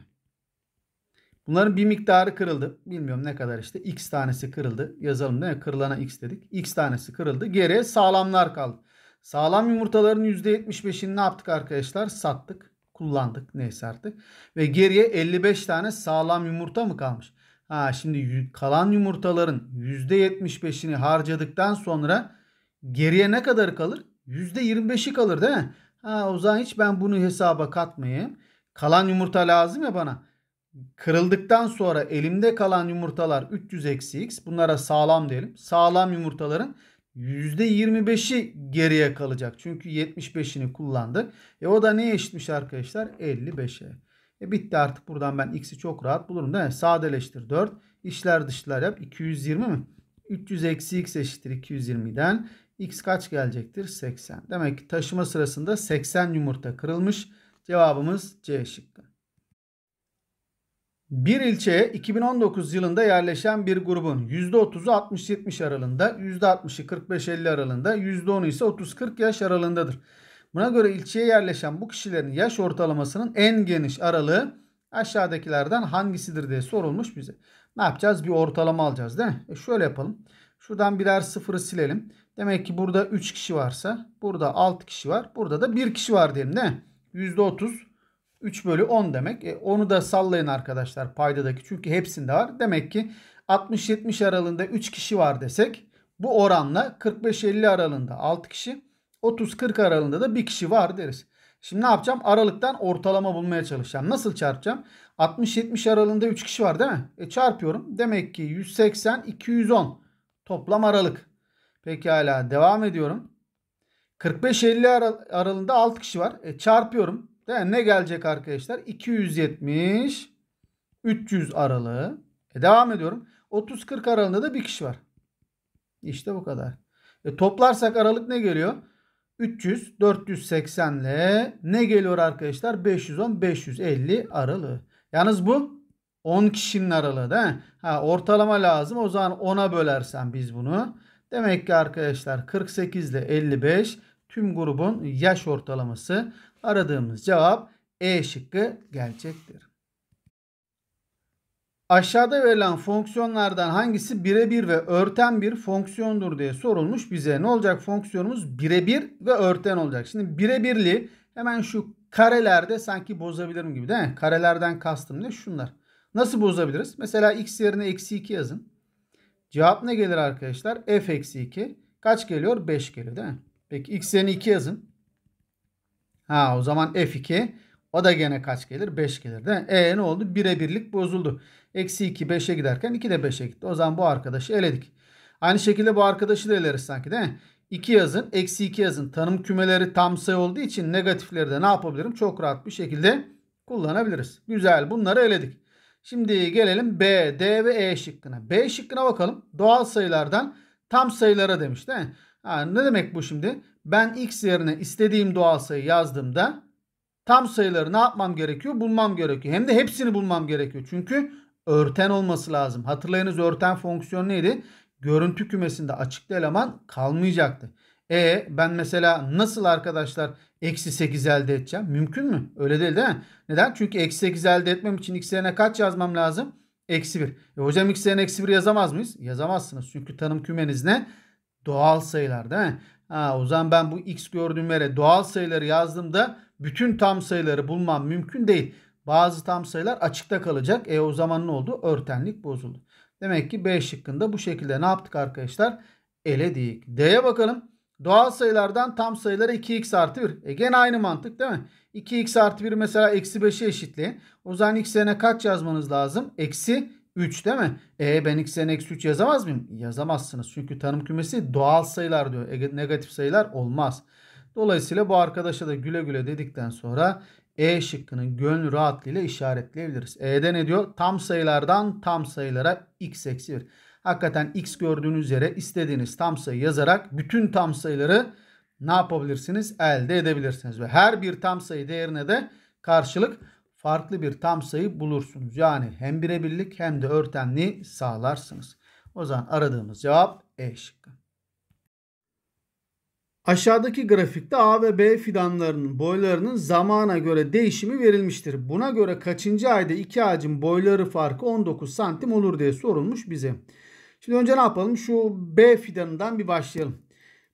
Bunların bir miktarı kırıldı. Bilmiyorum ne kadar işte. X tanesi kırıldı. Yazalım değil mi? Kırılana X dedik. X tanesi kırıldı. Geriye sağlamlar kaldı. Sağlam yumurtaların %75'ini ne yaptık arkadaşlar? Sattık. Kullandık. Neyse artık. Ve geriye 55 tane sağlam yumurta mı kalmış? Ha şimdi kalan yumurtaların %75'ini harcadıktan sonra geriye ne kadar kalır? %25'i kalır değil mi? Ha o zaman hiç ben bunu hesaba katmayayım. Kalan yumurta lazım ya bana. Kırıldıktan sonra elimde kalan yumurtalar 300 eksi x. Bunlara sağlam diyelim. Sağlam yumurtaların %25'i geriye kalacak. Çünkü 75'ini kullandık. E o da ne eşitmiş arkadaşlar? 55'e. E bitti artık buradan ben x'i çok rahat bulurum değil mi? Sadeleştir 4. İşler dışlar yap. 220 mi? 300 eksi x eşittir 220'den. x kaç gelecektir? 80. Demek ki taşıma sırasında 80 yumurta kırılmış. Cevabımız C şıkkı. Bir ilçeye 2019 yılında yerleşen bir grubun %30'u 60-70 aralığında, %60'ı 45-50 aralığında, %10'u ise 30-40 yaş aralığındadır. Buna göre ilçeye yerleşen bu kişilerin yaş ortalamasının en geniş aralığı aşağıdakilerden hangisidir diye sorulmuş bize. Ne yapacağız? Bir ortalama alacağız değil mi? E şöyle yapalım. Şuradan birer sıfırı silelim. Demek ki burada 3 kişi varsa burada 6 kişi var. Burada da 1 kişi var diyelim değil mi? %30 3 bölü 10 demek. E, onu da sallayın arkadaşlar paydadaki. Çünkü hepsinde var. Demek ki 60-70 aralığında 3 kişi var desek bu oranla 45-50 aralığında 6 kişi 30-40 aralığında da 1 kişi var deriz. Şimdi ne yapacağım? Aralıktan ortalama bulmaya çalışacağım. Nasıl çarpacağım? 60-70 aralığında 3 kişi var değil mi? E çarpıyorum. Demek ki 180-210 toplam aralık. Pekala devam ediyorum. 45-50 aral aralığında 6 kişi var. E çarpıyorum. Değil mi? Ne gelecek arkadaşlar? 270 300 aralığı. E devam ediyorum. 30-40 aralığında da bir kişi var. İşte bu kadar. E toplarsak aralık ne geliyor? 300, 480 ile ne geliyor arkadaşlar? 510, 550 aralığı. Yalnız bu 10 kişinin aralığı değil mi? Ha, ortalama lazım. O zaman 10'a bölersen biz bunu. Demek ki arkadaşlar 48 ile 55 tüm grubun yaş ortalaması. Aradığımız cevap E şıkkı gelecektir. Aşağıda verilen fonksiyonlardan hangisi birebir ve örten bir fonksiyondur diye sorulmuş bize. Ne olacak fonksiyonumuz? Birebir ve örten olacak. Şimdi birebirli hemen şu karelerde sanki bozabilirim gibi değil mi? Karelerden kastım ne? Şunlar. Nasıl bozabiliriz? Mesela x yerine eksi 2 yazın. Cevap ne gelir arkadaşlar? f eksi 2. Kaç geliyor? 5 geliyor değil mi? Peki x yerine 2 yazın. Ha o zaman F2 o da gene kaç gelir? 5 gelir. Değil mi? E ne oldu? Bire birlik bozuldu. Eksi 2 5'e giderken 2 de 5'e gitti. O zaman bu arkadaşı eledik. Aynı şekilde bu arkadaşı da eleriz sanki değil mi? 2 yazın. Eksi 2 yazın. Tanım kümeleri tam sayı olduğu için negatifleri de ne yapabilirim? Çok rahat bir şekilde kullanabiliriz. Güzel bunları eledik. Şimdi gelelim B, D ve E şıkkına. B şıkkına bakalım. Doğal sayılardan tam sayılara demiş değil mi? Ha, ne demek bu şimdi? ben x yerine istediğim doğal sayı yazdığımda tam sayıları ne yapmam gerekiyor? Bulmam gerekiyor. Hem de hepsini bulmam gerekiyor. Çünkü örten olması lazım. Hatırlayınız örten fonksiyonu neydi? Görüntü kümesinde açıkta eleman kalmayacaktı. E ben mesela nasıl arkadaşlar eksi 8 elde edeceğim? Mümkün mü? Öyle değil değil mi? Neden? Çünkü eksi 8 elde etmem için x yerine kaç yazmam lazım? Eksi 1. E hocam x yerine eksi 1 yazamaz mıyız? Yazamazsınız. Çünkü tanım kümeniz ne? Doğal sayılar değil mi? Ha, o zaman ben bu x gördüğüm yere doğal sayıları yazdığımda bütün tam sayıları bulmam mümkün değil. Bazı tam sayılar açıkta kalacak. E o zaman ne oldu? Örtenlik bozuldu. Demek ki B şıkkında bu şekilde ne yaptık arkadaşlar? Eledik. D'ye bakalım. Doğal sayılardan tam sayılara 2x artı 1. E gene aynı mantık değil mi? 2x artı 1 mesela eksi 5'e eşitliği. O zaman x'e yerine kaç yazmanız lazım? Eksi 3 değil mi? E ben x'den eksi 3 yazamaz mıyım? Yazamazsınız. Çünkü tanım kümesi doğal sayılar diyor. E, negatif sayılar olmaz. Dolayısıyla bu arkadaşa da güle güle dedikten sonra E şıkkının gönlü rahatlığıyla işaretleyebiliriz. E'de ne diyor? Tam sayılardan tam sayılara x eksi 1. Hakikaten x gördüğünüz yere istediğiniz tam sayı yazarak bütün tam sayıları ne yapabilirsiniz? Elde edebilirsiniz. Ve her bir tam sayı değerine de karşılık farklı bir tam sayı bulursunuz. Yani hem birebirlik hem de örtenliği sağlarsınız. O zaman aradığımız cevap E şıkkı. Aşağıdaki grafikte A ve B fidanlarının boylarının zamana göre değişimi verilmiştir. Buna göre kaçıncı ayda iki ağacın boyları farkı 19 santim olur diye sorulmuş bize. Şimdi önce ne yapalım? Şu B fidanından bir başlayalım.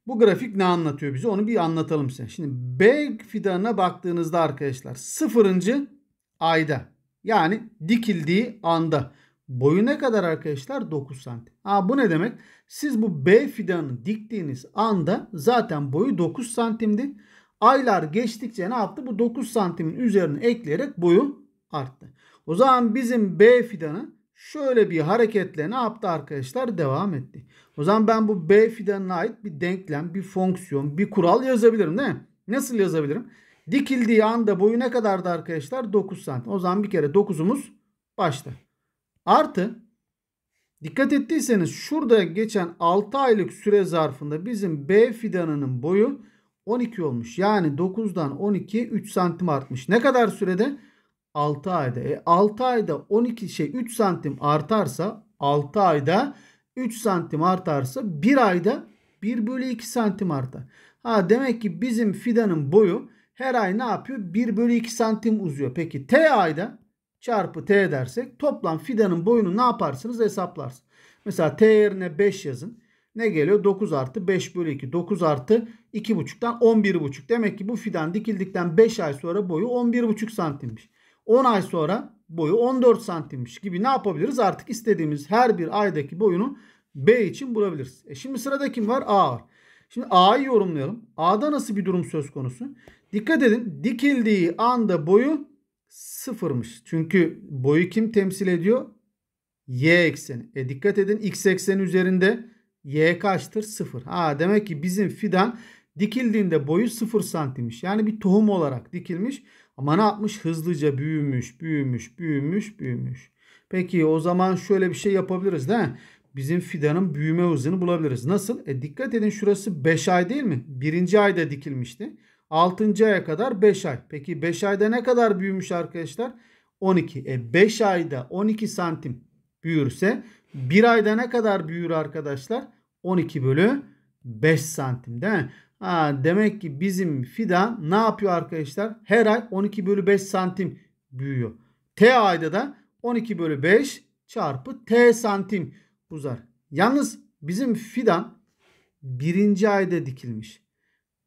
Bu grafik ne anlatıyor bize? Onu bir anlatalım size. Şimdi B fidanına baktığınızda arkadaşlar sıfırıncı ayda. Yani dikildiği anda. Boyu ne kadar arkadaşlar? 9 santim. Ha, bu ne demek? Siz bu B fidanı diktiğiniz anda zaten boyu 9 santimdi. Aylar geçtikçe ne yaptı? Bu 9 santimin üzerine ekleyerek boyu arttı. O zaman bizim B fidanı şöyle bir hareketle ne yaptı arkadaşlar? Devam etti. O zaman ben bu B fidanına ait bir denklem, bir fonksiyon, bir kural yazabilirim değil mi? Nasıl yazabilirim? Dikildiği anda boyu ne kadardı arkadaşlar? 9 santim. O zaman bir kere 9'umuz başta. Artı dikkat ettiyseniz şurada geçen 6 aylık süre zarfında bizim B fidanının boyu 12 olmuş. Yani 9'dan 12 3 santim artmış. Ne kadar sürede? 6 ayda. E 6 ayda 12 şey 3 santim artarsa 6 ayda 3 santim artarsa 1 ayda 1 bölü 2 santim artar. Ha demek ki bizim fidanın boyu her ay ne yapıyor? 1 bölü 2 santim uzuyor. Peki T ayda çarpı T dersek toplam fidanın boyunu ne yaparsınız? Hesaplarsınız. Mesela T yerine 5 yazın. Ne geliyor? 9 artı 5 bölü 2. 9 artı 2,5'tan 11,5. Demek ki bu fidan dikildikten 5 ay sonra boyu 11,5 santimmiş. 10 ay sonra boyu 14 santimmiş gibi ne yapabiliriz? Artık istediğimiz her bir aydaki boyunu B için bulabiliriz. E şimdi sırada kim var? A var. Şimdi A'yı yorumlayalım. A'da nasıl bir durum söz konusu? Dikkat edin dikildiği anda boyu sıfırmış. Çünkü boyu kim temsil ediyor? Y ekseni. E dikkat edin x ekseni üzerinde y kaçtır? Sıfır. Ha demek ki bizim fidan dikildiğinde boyu sıfır santimmiş. Yani bir tohum olarak dikilmiş. Ama ne yapmış? Hızlıca büyümüş, büyümüş, büyümüş, büyümüş. Peki o zaman şöyle bir şey yapabiliriz değil mi? Bizim fidanın büyüme hızını bulabiliriz. Nasıl? E dikkat edin şurası 5 ay değil mi? Birinci ayda dikilmişti. 6. aya kadar 5 ay. Peki 5 ayda ne kadar büyümüş arkadaşlar? 12. E 5 ayda 12 santim büyürse 1 ayda ne kadar büyür arkadaşlar? 12 bölü 5 santim değil mi? Ha, demek ki bizim fidan ne yapıyor arkadaşlar? Her ay 12 bölü 5 santim büyüyor. T ayda da 12 bölü 5 çarpı T santim uzar. Yalnız bizim fidan birinci ayda dikilmiş.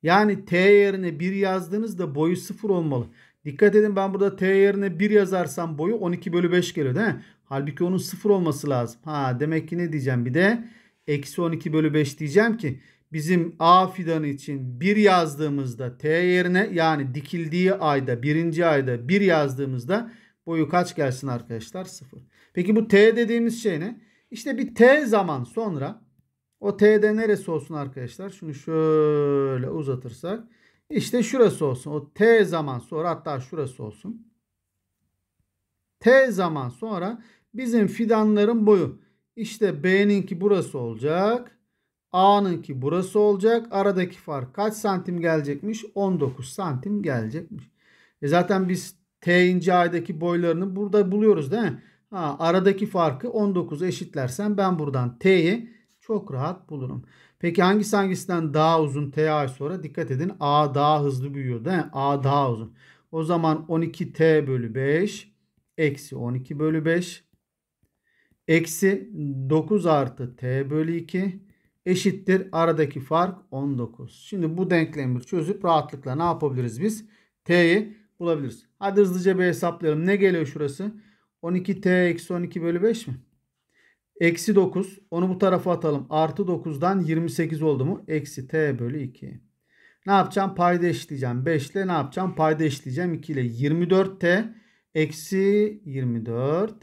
Yani T yerine 1 yazdığınızda boyu 0 olmalı. Dikkat edin ben burada T yerine 1 yazarsam boyu 12 bölü 5 geliyor değil mi? Halbuki onun 0 olması lazım. Ha demek ki ne diyeceğim bir de eksi 12 bölü 5 diyeceğim ki bizim A fidanı için 1 yazdığımızda T yerine yani dikildiği ayda birinci ayda 1 yazdığımızda boyu kaç gelsin arkadaşlar? 0. Peki bu T dediğimiz şey ne? İşte bir T zaman sonra o T'de neresi olsun arkadaşlar? Şunu şöyle uzatırsak. İşte şurası olsun. O T zaman sonra hatta şurası olsun. T zaman sonra bizim fidanların boyu. İşte ki burası olacak. A'nın ki burası olacak. Aradaki fark kaç santim gelecekmiş? 19 santim gelecekmiş. E zaten biz T ince A'daki boylarını burada buluyoruz değil mi? Ha, aradaki farkı 19 eşitlersen ben buradan T'yi çok rahat bulurum. Peki hangisi hangisinden daha uzun T TA sonra dikkat edin A daha hızlı büyüyor değil mi? A daha uzun. O zaman 12T bölü 5 eksi 12 bölü 5 eksi 9 artı T bölü 2 eşittir aradaki fark 19. Şimdi bu denklemi çözüp rahatlıkla ne yapabiliriz biz? T'yi bulabiliriz. Hadi hızlıca bir hesaplayalım. Ne geliyor şurası? 12T eksi 12 bölü 5 mi? Eksi 9. Onu bu tarafa atalım. Artı 9'dan 28 oldu mu? Eksi t bölü 2. Ne yapacağım? Payda eşleyeceğim. 5 ile ne yapacağım? Payda eşleyeceğim. 2 ile 24t eksi 24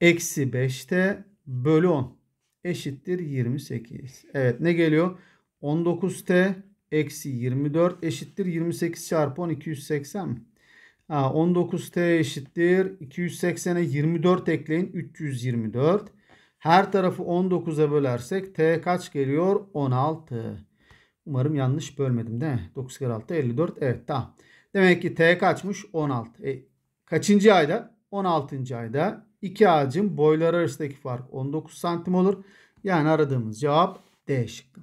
eksi 5t bölü 10 eşittir 28. Evet ne geliyor? 19t eksi 24 eşittir 28 çarpı 10 280 mi? Ha, 19T eşittir. 280'e 24 ekleyin. 324. Her tarafı 19'a bölersek T kaç geliyor? 16. Umarım yanlış bölmedim değil mi? 9 kere 6 54. Evet tamam. Demek ki T kaçmış? 16. E, kaçıncı ayda? 16. ayda. İki ağacın boyları arasındaki fark 19 santim olur. Yani aradığımız cevap D şıkkı.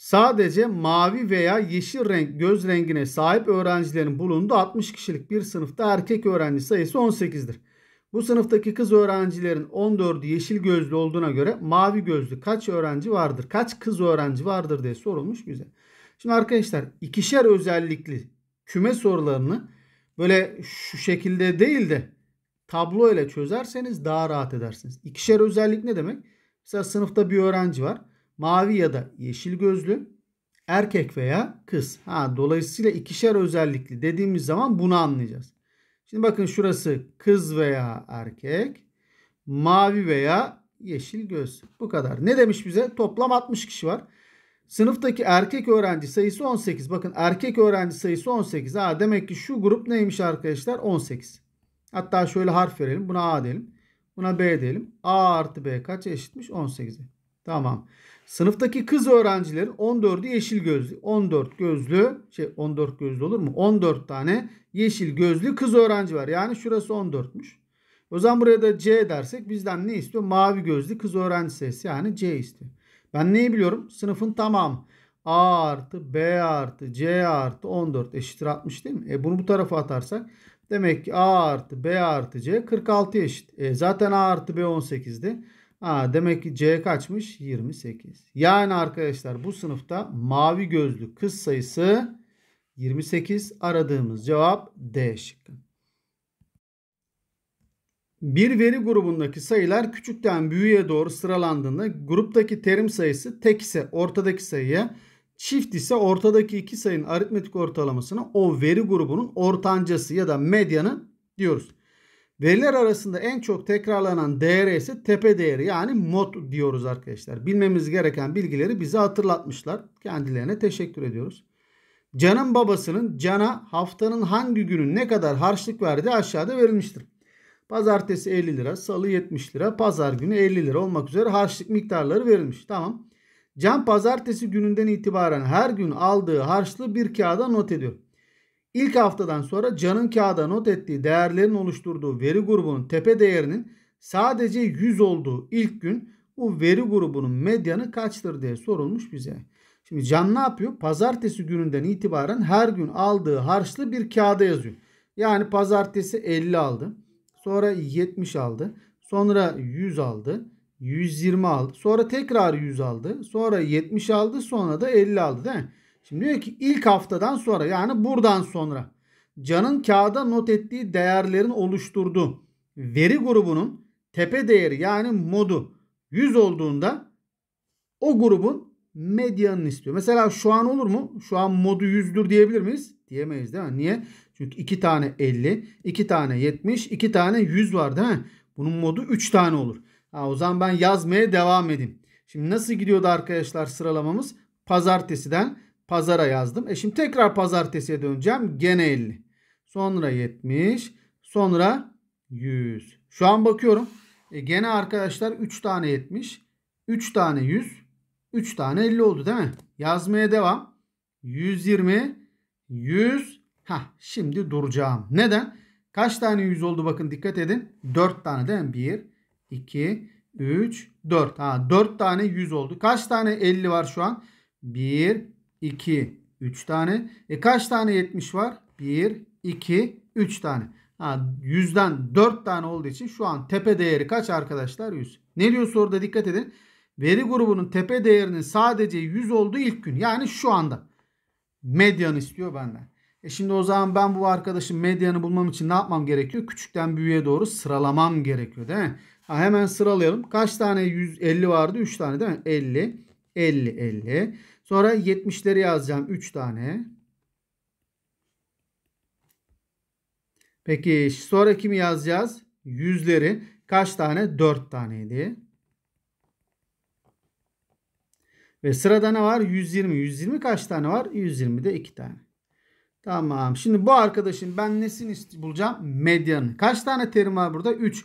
Sadece mavi veya yeşil renk göz rengine sahip öğrencilerin bulunduğu 60 kişilik bir sınıfta erkek öğrenci sayısı 18'dir. Bu sınıftaki kız öğrencilerin 14'ü yeşil gözlü olduğuna göre mavi gözlü kaç öğrenci vardır? Kaç kız öğrenci vardır diye sorulmuş bize. Şimdi arkadaşlar ikişer özellikli küme sorularını böyle şu şekilde değil de tablo ile çözerseniz daha rahat edersiniz. İkişer özellik ne demek? Mesela sınıfta bir öğrenci var mavi ya da yeşil gözlü, erkek veya kız. Ha, dolayısıyla ikişer özellikli dediğimiz zaman bunu anlayacağız. Şimdi bakın şurası kız veya erkek, mavi veya yeşil göz. Bu kadar. Ne demiş bize? Toplam 60 kişi var. Sınıftaki erkek öğrenci sayısı 18. Bakın erkek öğrenci sayısı 18. Ha, demek ki şu grup neymiş arkadaşlar? 18. Hatta şöyle harf verelim. Buna A diyelim. Buna B diyelim. A artı B kaç eşitmiş? 18'e. Tamam. Sınıftaki kız öğrencilerin 14'ü yeşil gözlü. 14 gözlü şey 14 gözlü olur mu? 14 tane yeşil gözlü kız öğrenci var. Yani şurası 14'müş. O zaman buraya da C dersek bizden ne istiyor? Mavi gözlü kız öğrenci sayısı yani C istiyor. Ben neyi biliyorum? Sınıfın tamamı. A artı B artı C artı 14 eşittir 60 değil mi? E bunu bu tarafa atarsak demek ki A artı B artı C 46 eşit. E zaten A artı B 18'di. Ha, demek ki C kaçmış? 28. Yani arkadaşlar bu sınıfta mavi gözlü kız sayısı 28. Aradığımız cevap D şıkkı. Bir veri grubundaki sayılar küçükten büyüğe doğru sıralandığında gruptaki terim sayısı tek ise ortadaki sayıya, çift ise ortadaki iki sayının aritmetik ortalamasına o veri grubunun ortancası ya da medyanı diyoruz. Veriler arasında en çok tekrarlanan değeri ise tepe değeri yani mod diyoruz arkadaşlar. Bilmemiz gereken bilgileri bize hatırlatmışlar. Kendilerine teşekkür ediyoruz. Can'ın babasının Can'a haftanın hangi günü ne kadar harçlık verdiği aşağıda verilmiştir. Pazartesi 50 lira, salı 70 lira, pazar günü 50 lira olmak üzere harçlık miktarları verilmiş. Tamam. Can pazartesi gününden itibaren her gün aldığı harçlığı bir kağıda not ediyor. İlk haftadan sonra Can'ın kağıda not ettiği değerlerin oluşturduğu veri grubunun tepe değerinin sadece 100 olduğu ilk gün bu veri grubunun medyanı kaçtır diye sorulmuş bize. Şimdi Can ne yapıyor? Pazartesi gününden itibaren her gün aldığı harçlı bir kağıda yazıyor. Yani pazartesi 50 aldı. Sonra 70 aldı. Sonra 100 aldı. 120 aldı. Sonra tekrar 100 aldı. Sonra 70 aldı. Sonra da 50 aldı değil mi? Şimdi diyor ki ilk haftadan sonra yani buradan sonra Can'ın kağıda not ettiği değerlerin oluşturduğu veri grubunun tepe değeri yani modu 100 olduğunda o grubun medyanını istiyor. Mesela şu an olur mu? Şu an modu 100'dür diyebilir miyiz? Diyemeyiz değil mi? Niye? Çünkü 2 tane 50, 2 tane 70, 2 tane 100 var değil mi? Bunun modu 3 tane olur. Ha, o zaman ben yazmaya devam edeyim. Şimdi nasıl gidiyordu arkadaşlar sıralamamız? Pazartesiden Pazara yazdım. E şimdi tekrar pazartesiye döneceğim. Gene 50. Sonra 70. Sonra 100. Şu an bakıyorum. E gene arkadaşlar 3 tane 70. 3 tane 100. 3 tane 50 oldu değil mi? Yazmaya devam. 120. 100. Ha şimdi duracağım. Neden? Kaç tane 100 oldu bakın dikkat edin. 4 tane değil mi? 1, 2, 3, 4. Ha 4 tane 100 oldu. Kaç tane 50 var şu an? 1, 2, 3 tane. E kaç tane 70 var? 1, 2, 3 tane. Ha, 100'den 4 tane olduğu için şu an tepe değeri kaç arkadaşlar? 100. Ne diyor soruda dikkat edin. Veri grubunun tepe değerinin sadece 100 olduğu ilk gün. Yani şu anda. Medyanı istiyor benden. E şimdi o zaman ben bu arkadaşın medyanı bulmam için ne yapmam gerekiyor? Küçükten büyüğe doğru sıralamam gerekiyor değil mi? Ha, hemen sıralayalım. Kaç tane 150 vardı? 3 tane değil mi? 50, 50, 50. Sonra 70'leri yazacağım 3 tane. Peki sonra kimi yazacağız? Yüzleri kaç tane? 4 taneydi. Ve sırada ne var? 120. 120 kaç tane var? 120 de 2 tane. Tamam. Şimdi bu arkadaşın ben nesini bulacağım? Medyanı. Kaç tane terim var burada? 3,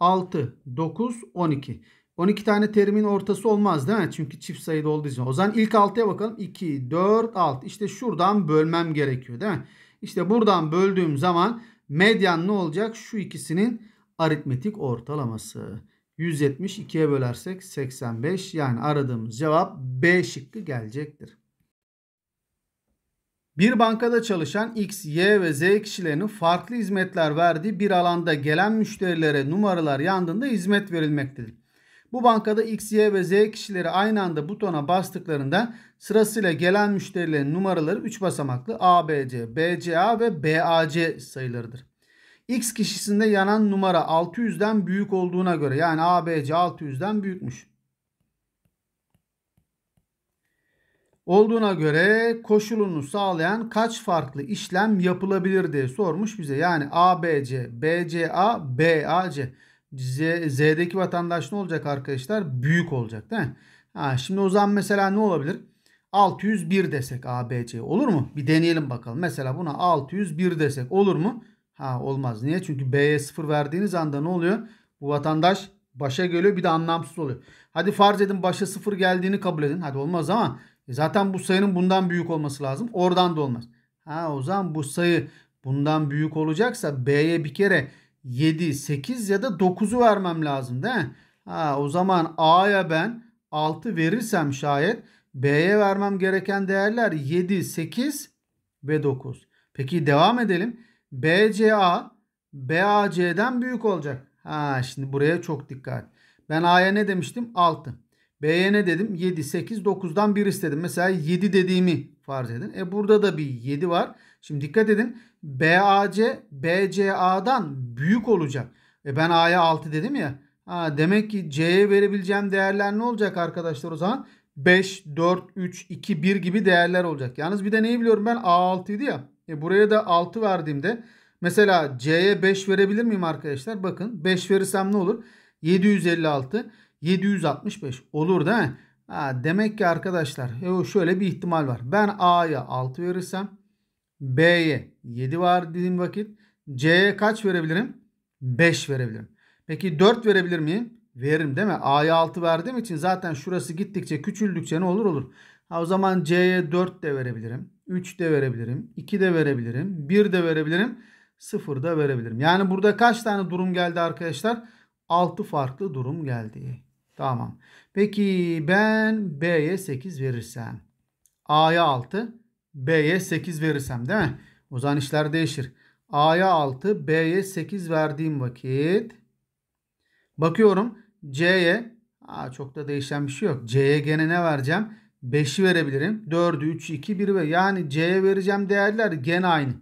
6, 9, 12. 12 tane terimin ortası olmaz değil mi? Çünkü çift sayıda olduğu için. O zaman ilk 6'ya bakalım. 2, 4, 6. İşte şuradan bölmem gerekiyor değil mi? İşte buradan böldüğüm zaman medyan ne olacak? Şu ikisinin aritmetik ortalaması. 172'ye bölersek 85 yani aradığımız cevap B şıkkı gelecektir. Bir bankada çalışan X, Y ve Z kişilerinin farklı hizmetler verdiği bir alanda gelen müşterilere numaralar yandığında hizmet verilmektedir. Bu bankada X, Y ve Z kişileri aynı anda butona bastıklarında sırasıyla gelen müşterilerin numaraları 3 basamaklı ABC, BCA ve BAC sayılarıdır. X kişisinde yanan numara 600'den büyük olduğuna göre yani ABC 600'den büyükmüş. Olduğuna göre koşulunu sağlayan kaç farklı işlem yapılabilir diye sormuş bize. Yani ABC, BCA, BAC. Z, Z'deki vatandaş ne olacak arkadaşlar? Büyük olacak değil mi? Ha, şimdi o zaman mesela ne olabilir? 601 desek ABC olur mu? Bir deneyelim bakalım. Mesela buna 601 desek olur mu? Ha olmaz. Niye? Çünkü B'ye 0 verdiğiniz anda ne oluyor? Bu vatandaş başa geliyor bir de anlamsız oluyor. Hadi farz edin başa 0 geldiğini kabul edin. Hadi olmaz ama e, zaten bu sayının bundan büyük olması lazım. Oradan da olmaz. Ha o zaman bu sayı bundan büyük olacaksa B'ye bir kere 7, 8 ya da 9'u vermem lazım değil mi? Ha, o zaman A'ya ben 6 verirsem şayet B'ye vermem gereken değerler 7, 8 ve 9. Peki devam edelim. BCA BAC'den büyük olacak. Ha şimdi buraya çok dikkat. Ben A'ya ne demiştim? 6. B'ye ne dedim? 7, 8, 9'dan 1 istedim. Mesela 7 dediğimi farz edin. E burada da bir 7 var. Şimdi dikkat edin. BAC BCA'dan büyük olacak. E ben A'ya 6 dedim ya. Ha, demek ki C'ye verebileceğim değerler ne olacak arkadaşlar o zaman? 5, 4, 3, 2, 1 gibi değerler olacak. Yalnız bir de neyi biliyorum ben? A6 idi ya. E buraya da 6 verdiğimde mesela C'ye 5 verebilir miyim arkadaşlar? Bakın 5 verirsem ne olur? 756, 765 olur değil mi? Ha, demek ki arkadaşlar e şöyle bir ihtimal var. Ben A'ya 6 verirsem B'ye 7 var dediğim vakit C'ye kaç verebilirim? 5 verebilirim. Peki 4 verebilir miyim? Veririm değil mi? A'ya 6 verdiğim için zaten şurası gittikçe küçüldükçe ne olur olur. Ha, o zaman C'ye 4 de verebilirim. 3 de verebilirim. 2 de verebilirim. 1 de verebilirim. 0 da verebilirim. Yani burada kaç tane durum geldi arkadaşlar? 6 farklı durum geldi. Tamam. Peki ben B'ye 8 verirsem A'ya 6 B'ye 8 verirsem değil mi? O zaman işler değişir. A'ya 6, B'ye 8 verdiğim vakit bakıyorum C'ye çok da değişen bir şey yok. C'ye gene ne vereceğim? 5'i verebilirim. 4'ü, 3'ü, 2, 1 ve yani C'ye vereceğim değerler gene aynı.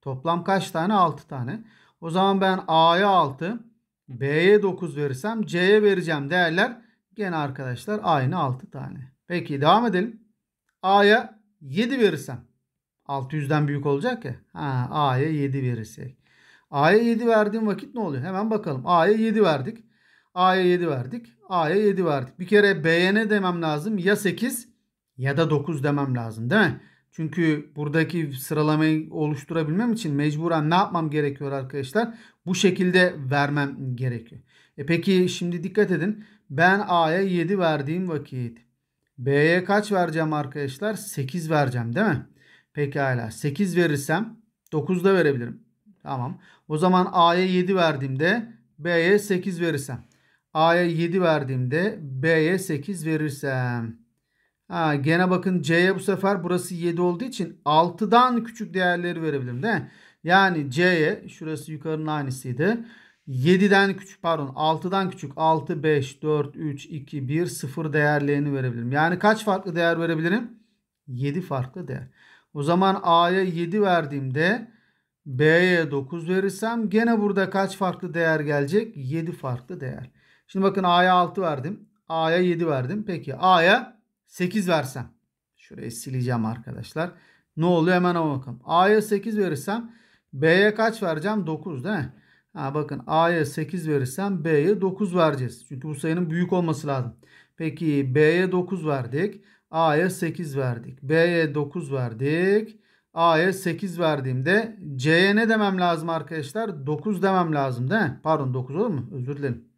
Toplam kaç tane? 6 tane. O zaman ben A'ya 6, B'ye 9 verirsem C'ye vereceğim değerler gene arkadaşlar aynı 6 tane. Peki devam edelim. A'ya 7 verirsem 600'den büyük olacak ya. Ha, A'ya 7 verirsek. A'ya 7 verdiğim vakit ne oluyor? Hemen bakalım. A'ya 7 verdik. A'ya 7 verdik. A'ya 7 verdik. Bir kere B'ye ne demem lazım? Ya 8 ya da 9 demem lazım değil mi? Çünkü buradaki sıralamayı oluşturabilmem için mecburen ne yapmam gerekiyor arkadaşlar? Bu şekilde vermem gerekiyor. E peki şimdi dikkat edin. Ben A'ya 7 verdiğim vakit B'ye kaç vereceğim arkadaşlar? 8 vereceğim değil mi? Pekala 8 verirsem 9 da verebilirim. Tamam. O zaman A'ya 7 verdiğimde B'ye 8 verirsem. A'ya 7 verdiğimde B'ye 8 verirsem. Ha, gene bakın C'ye bu sefer burası 7 olduğu için 6'dan küçük değerleri verebilirim değil mi? Yani C'ye şurası yukarının aynısıydı. 7'den küçük pardon 6'dan küçük 6, 5, 4, 3, 2, 1, 0 değerlerini verebilirim. Yani kaç farklı değer verebilirim? 7 farklı değer. O zaman A'ya 7 verdiğimde B'ye 9 verirsem gene burada kaç farklı değer gelecek? 7 farklı değer. Şimdi bakın A'ya 6 verdim. A'ya 7 verdim. Peki A'ya 8 versem. Şurayı sileceğim arkadaşlar. Ne oluyor hemen ona bakalım. A'ya 8 verirsem B'ye kaç vereceğim? 9 değil mi? Ha, bakın A'ya 8 verirsem B'ye 9 vereceğiz. Çünkü bu sayının büyük olması lazım. Peki B'ye 9 verdik. A'ya 8 verdik. B'ye 9 verdik. A'ya 8 verdiğimde C'ye ne demem lazım arkadaşlar? 9 demem lazım değil mi? Pardon 9 olur mu? Özür dilerim.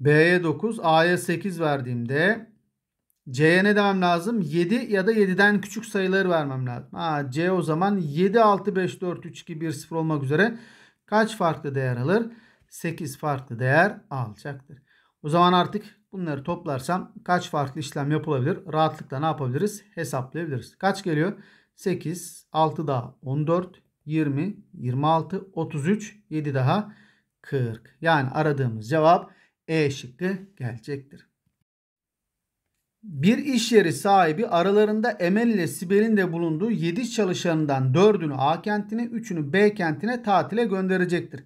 B'ye 9, A'ya 8 verdiğimde C'ye ne demem lazım? 7 ya da 7'den küçük sayıları vermem lazım. Ha, C o zaman 7, 6, 5, 4, 3, 2, 1, 0 olmak üzere kaç farklı değer alır? 8 farklı değer alacaktır. O zaman artık bunları toplarsam kaç farklı işlem yapılabilir? Rahatlıkla ne yapabiliriz? Hesaplayabiliriz. Kaç geliyor? 8, 6 daha 14, 20, 26, 33, 7 daha 40. Yani aradığımız cevap E şıkkı gelecektir bir iş yeri sahibi aralarında Emel ile Sibel'in de bulunduğu 7 çalışanından 4'ünü A kentine 3'ünü B kentine tatile gönderecektir.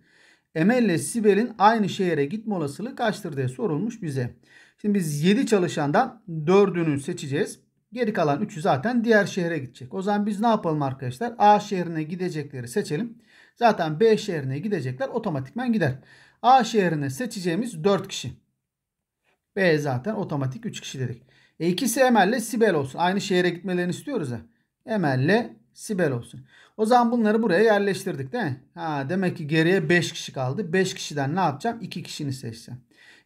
Emel ile Sibel'in aynı şehire gitme olasılığı kaçtır diye sorulmuş bize. Şimdi biz 7 çalışandan 4'ünü seçeceğiz. Geri kalan 3'ü zaten diğer şehre gidecek. O zaman biz ne yapalım arkadaşlar? A şehrine gidecekleri seçelim. Zaten B şehrine gidecekler otomatikman gider. A şehrine seçeceğimiz 4 kişi. B zaten otomatik 3 kişi dedik. E ikisi Emel ile Sibel olsun. Aynı şehre gitmelerini istiyoruz ya. Emel ile Sibel olsun. O zaman bunları buraya yerleştirdik değil mi? Ha, demek ki geriye 5 kişi kaldı. 5 kişiden ne yapacağım? 2 kişini seçeceğim.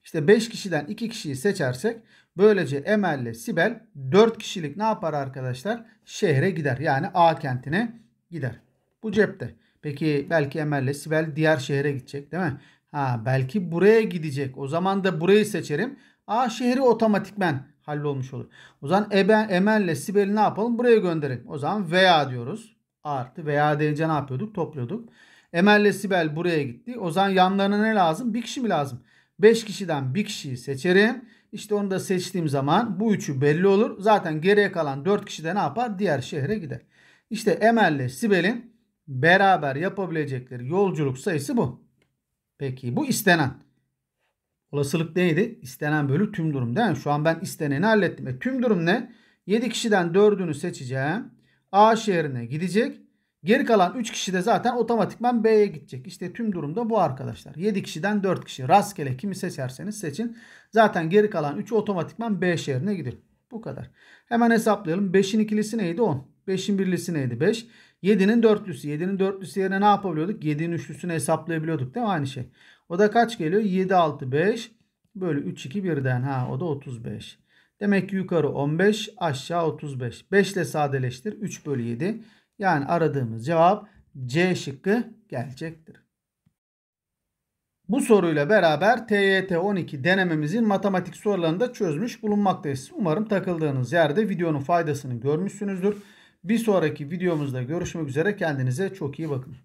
İşte 5 kişiden 2 kişiyi seçersek böylece Emel ile Sibel 4 kişilik ne yapar arkadaşlar? Şehre gider. Yani A kentine gider. Bu cepte. Peki belki Emel ile Sibel diğer şehre gidecek değil mi? Ha belki buraya gidecek. O zaman da burayı seçerim. A şehri otomatikmen hallolmuş olur. O zaman Emel ile Sibel'i ne yapalım? Buraya gönderelim. O zaman veya diyoruz. Artı veya deyince ne yapıyorduk? Topluyorduk. Emel ile Sibel buraya gitti. O zaman yanlarına ne lazım? Bir kişi mi lazım? 5 kişiden bir kişiyi seçerim. İşte onu da seçtiğim zaman bu üçü belli olur. Zaten geriye kalan 4 kişi de ne yapar? Diğer şehre gider. İşte Emel ile Sibel'in beraber yapabilecekleri yolculuk sayısı bu. Peki bu istenen. Olasılık neydi? İstenen bölü tüm durum değil mi? Şu an ben isteneni hallettim. E, tüm durum ne? 7 kişiden 4'ünü seçeceğim. A şehrine gidecek. Geri kalan 3 kişi de zaten otomatikman B'ye gidecek. İşte tüm durumda bu arkadaşlar. 7 kişiden 4 kişi. Rastgele kimi seçerseniz seçin. Zaten geri kalan 3'ü otomatikman B şehrine gidiyor. Bu kadar. Hemen hesaplayalım. 5'in ikilisi neydi? 10. 5'in birlisi neydi? 5. 7'nin dörtlüsü. 7'nin dörtlüsü yerine ne yapabiliyorduk? 7'nin üçlüsünü hesaplayabiliyorduk değil mi? Aynı şey. O da kaç geliyor? 7, 6, 5 böyle 3, 2, 1'den. Ha o da 35. Demek ki yukarı 15 aşağı 35. 5 ile sadeleştir. 3 bölü 7. Yani aradığımız cevap C şıkkı gelecektir. Bu soruyla beraber TYT 12 denememizin matematik sorularını da çözmüş bulunmaktayız. Umarım takıldığınız yerde videonun faydasını görmüşsünüzdür. Bir sonraki videomuzda görüşmek üzere. Kendinize çok iyi bakın.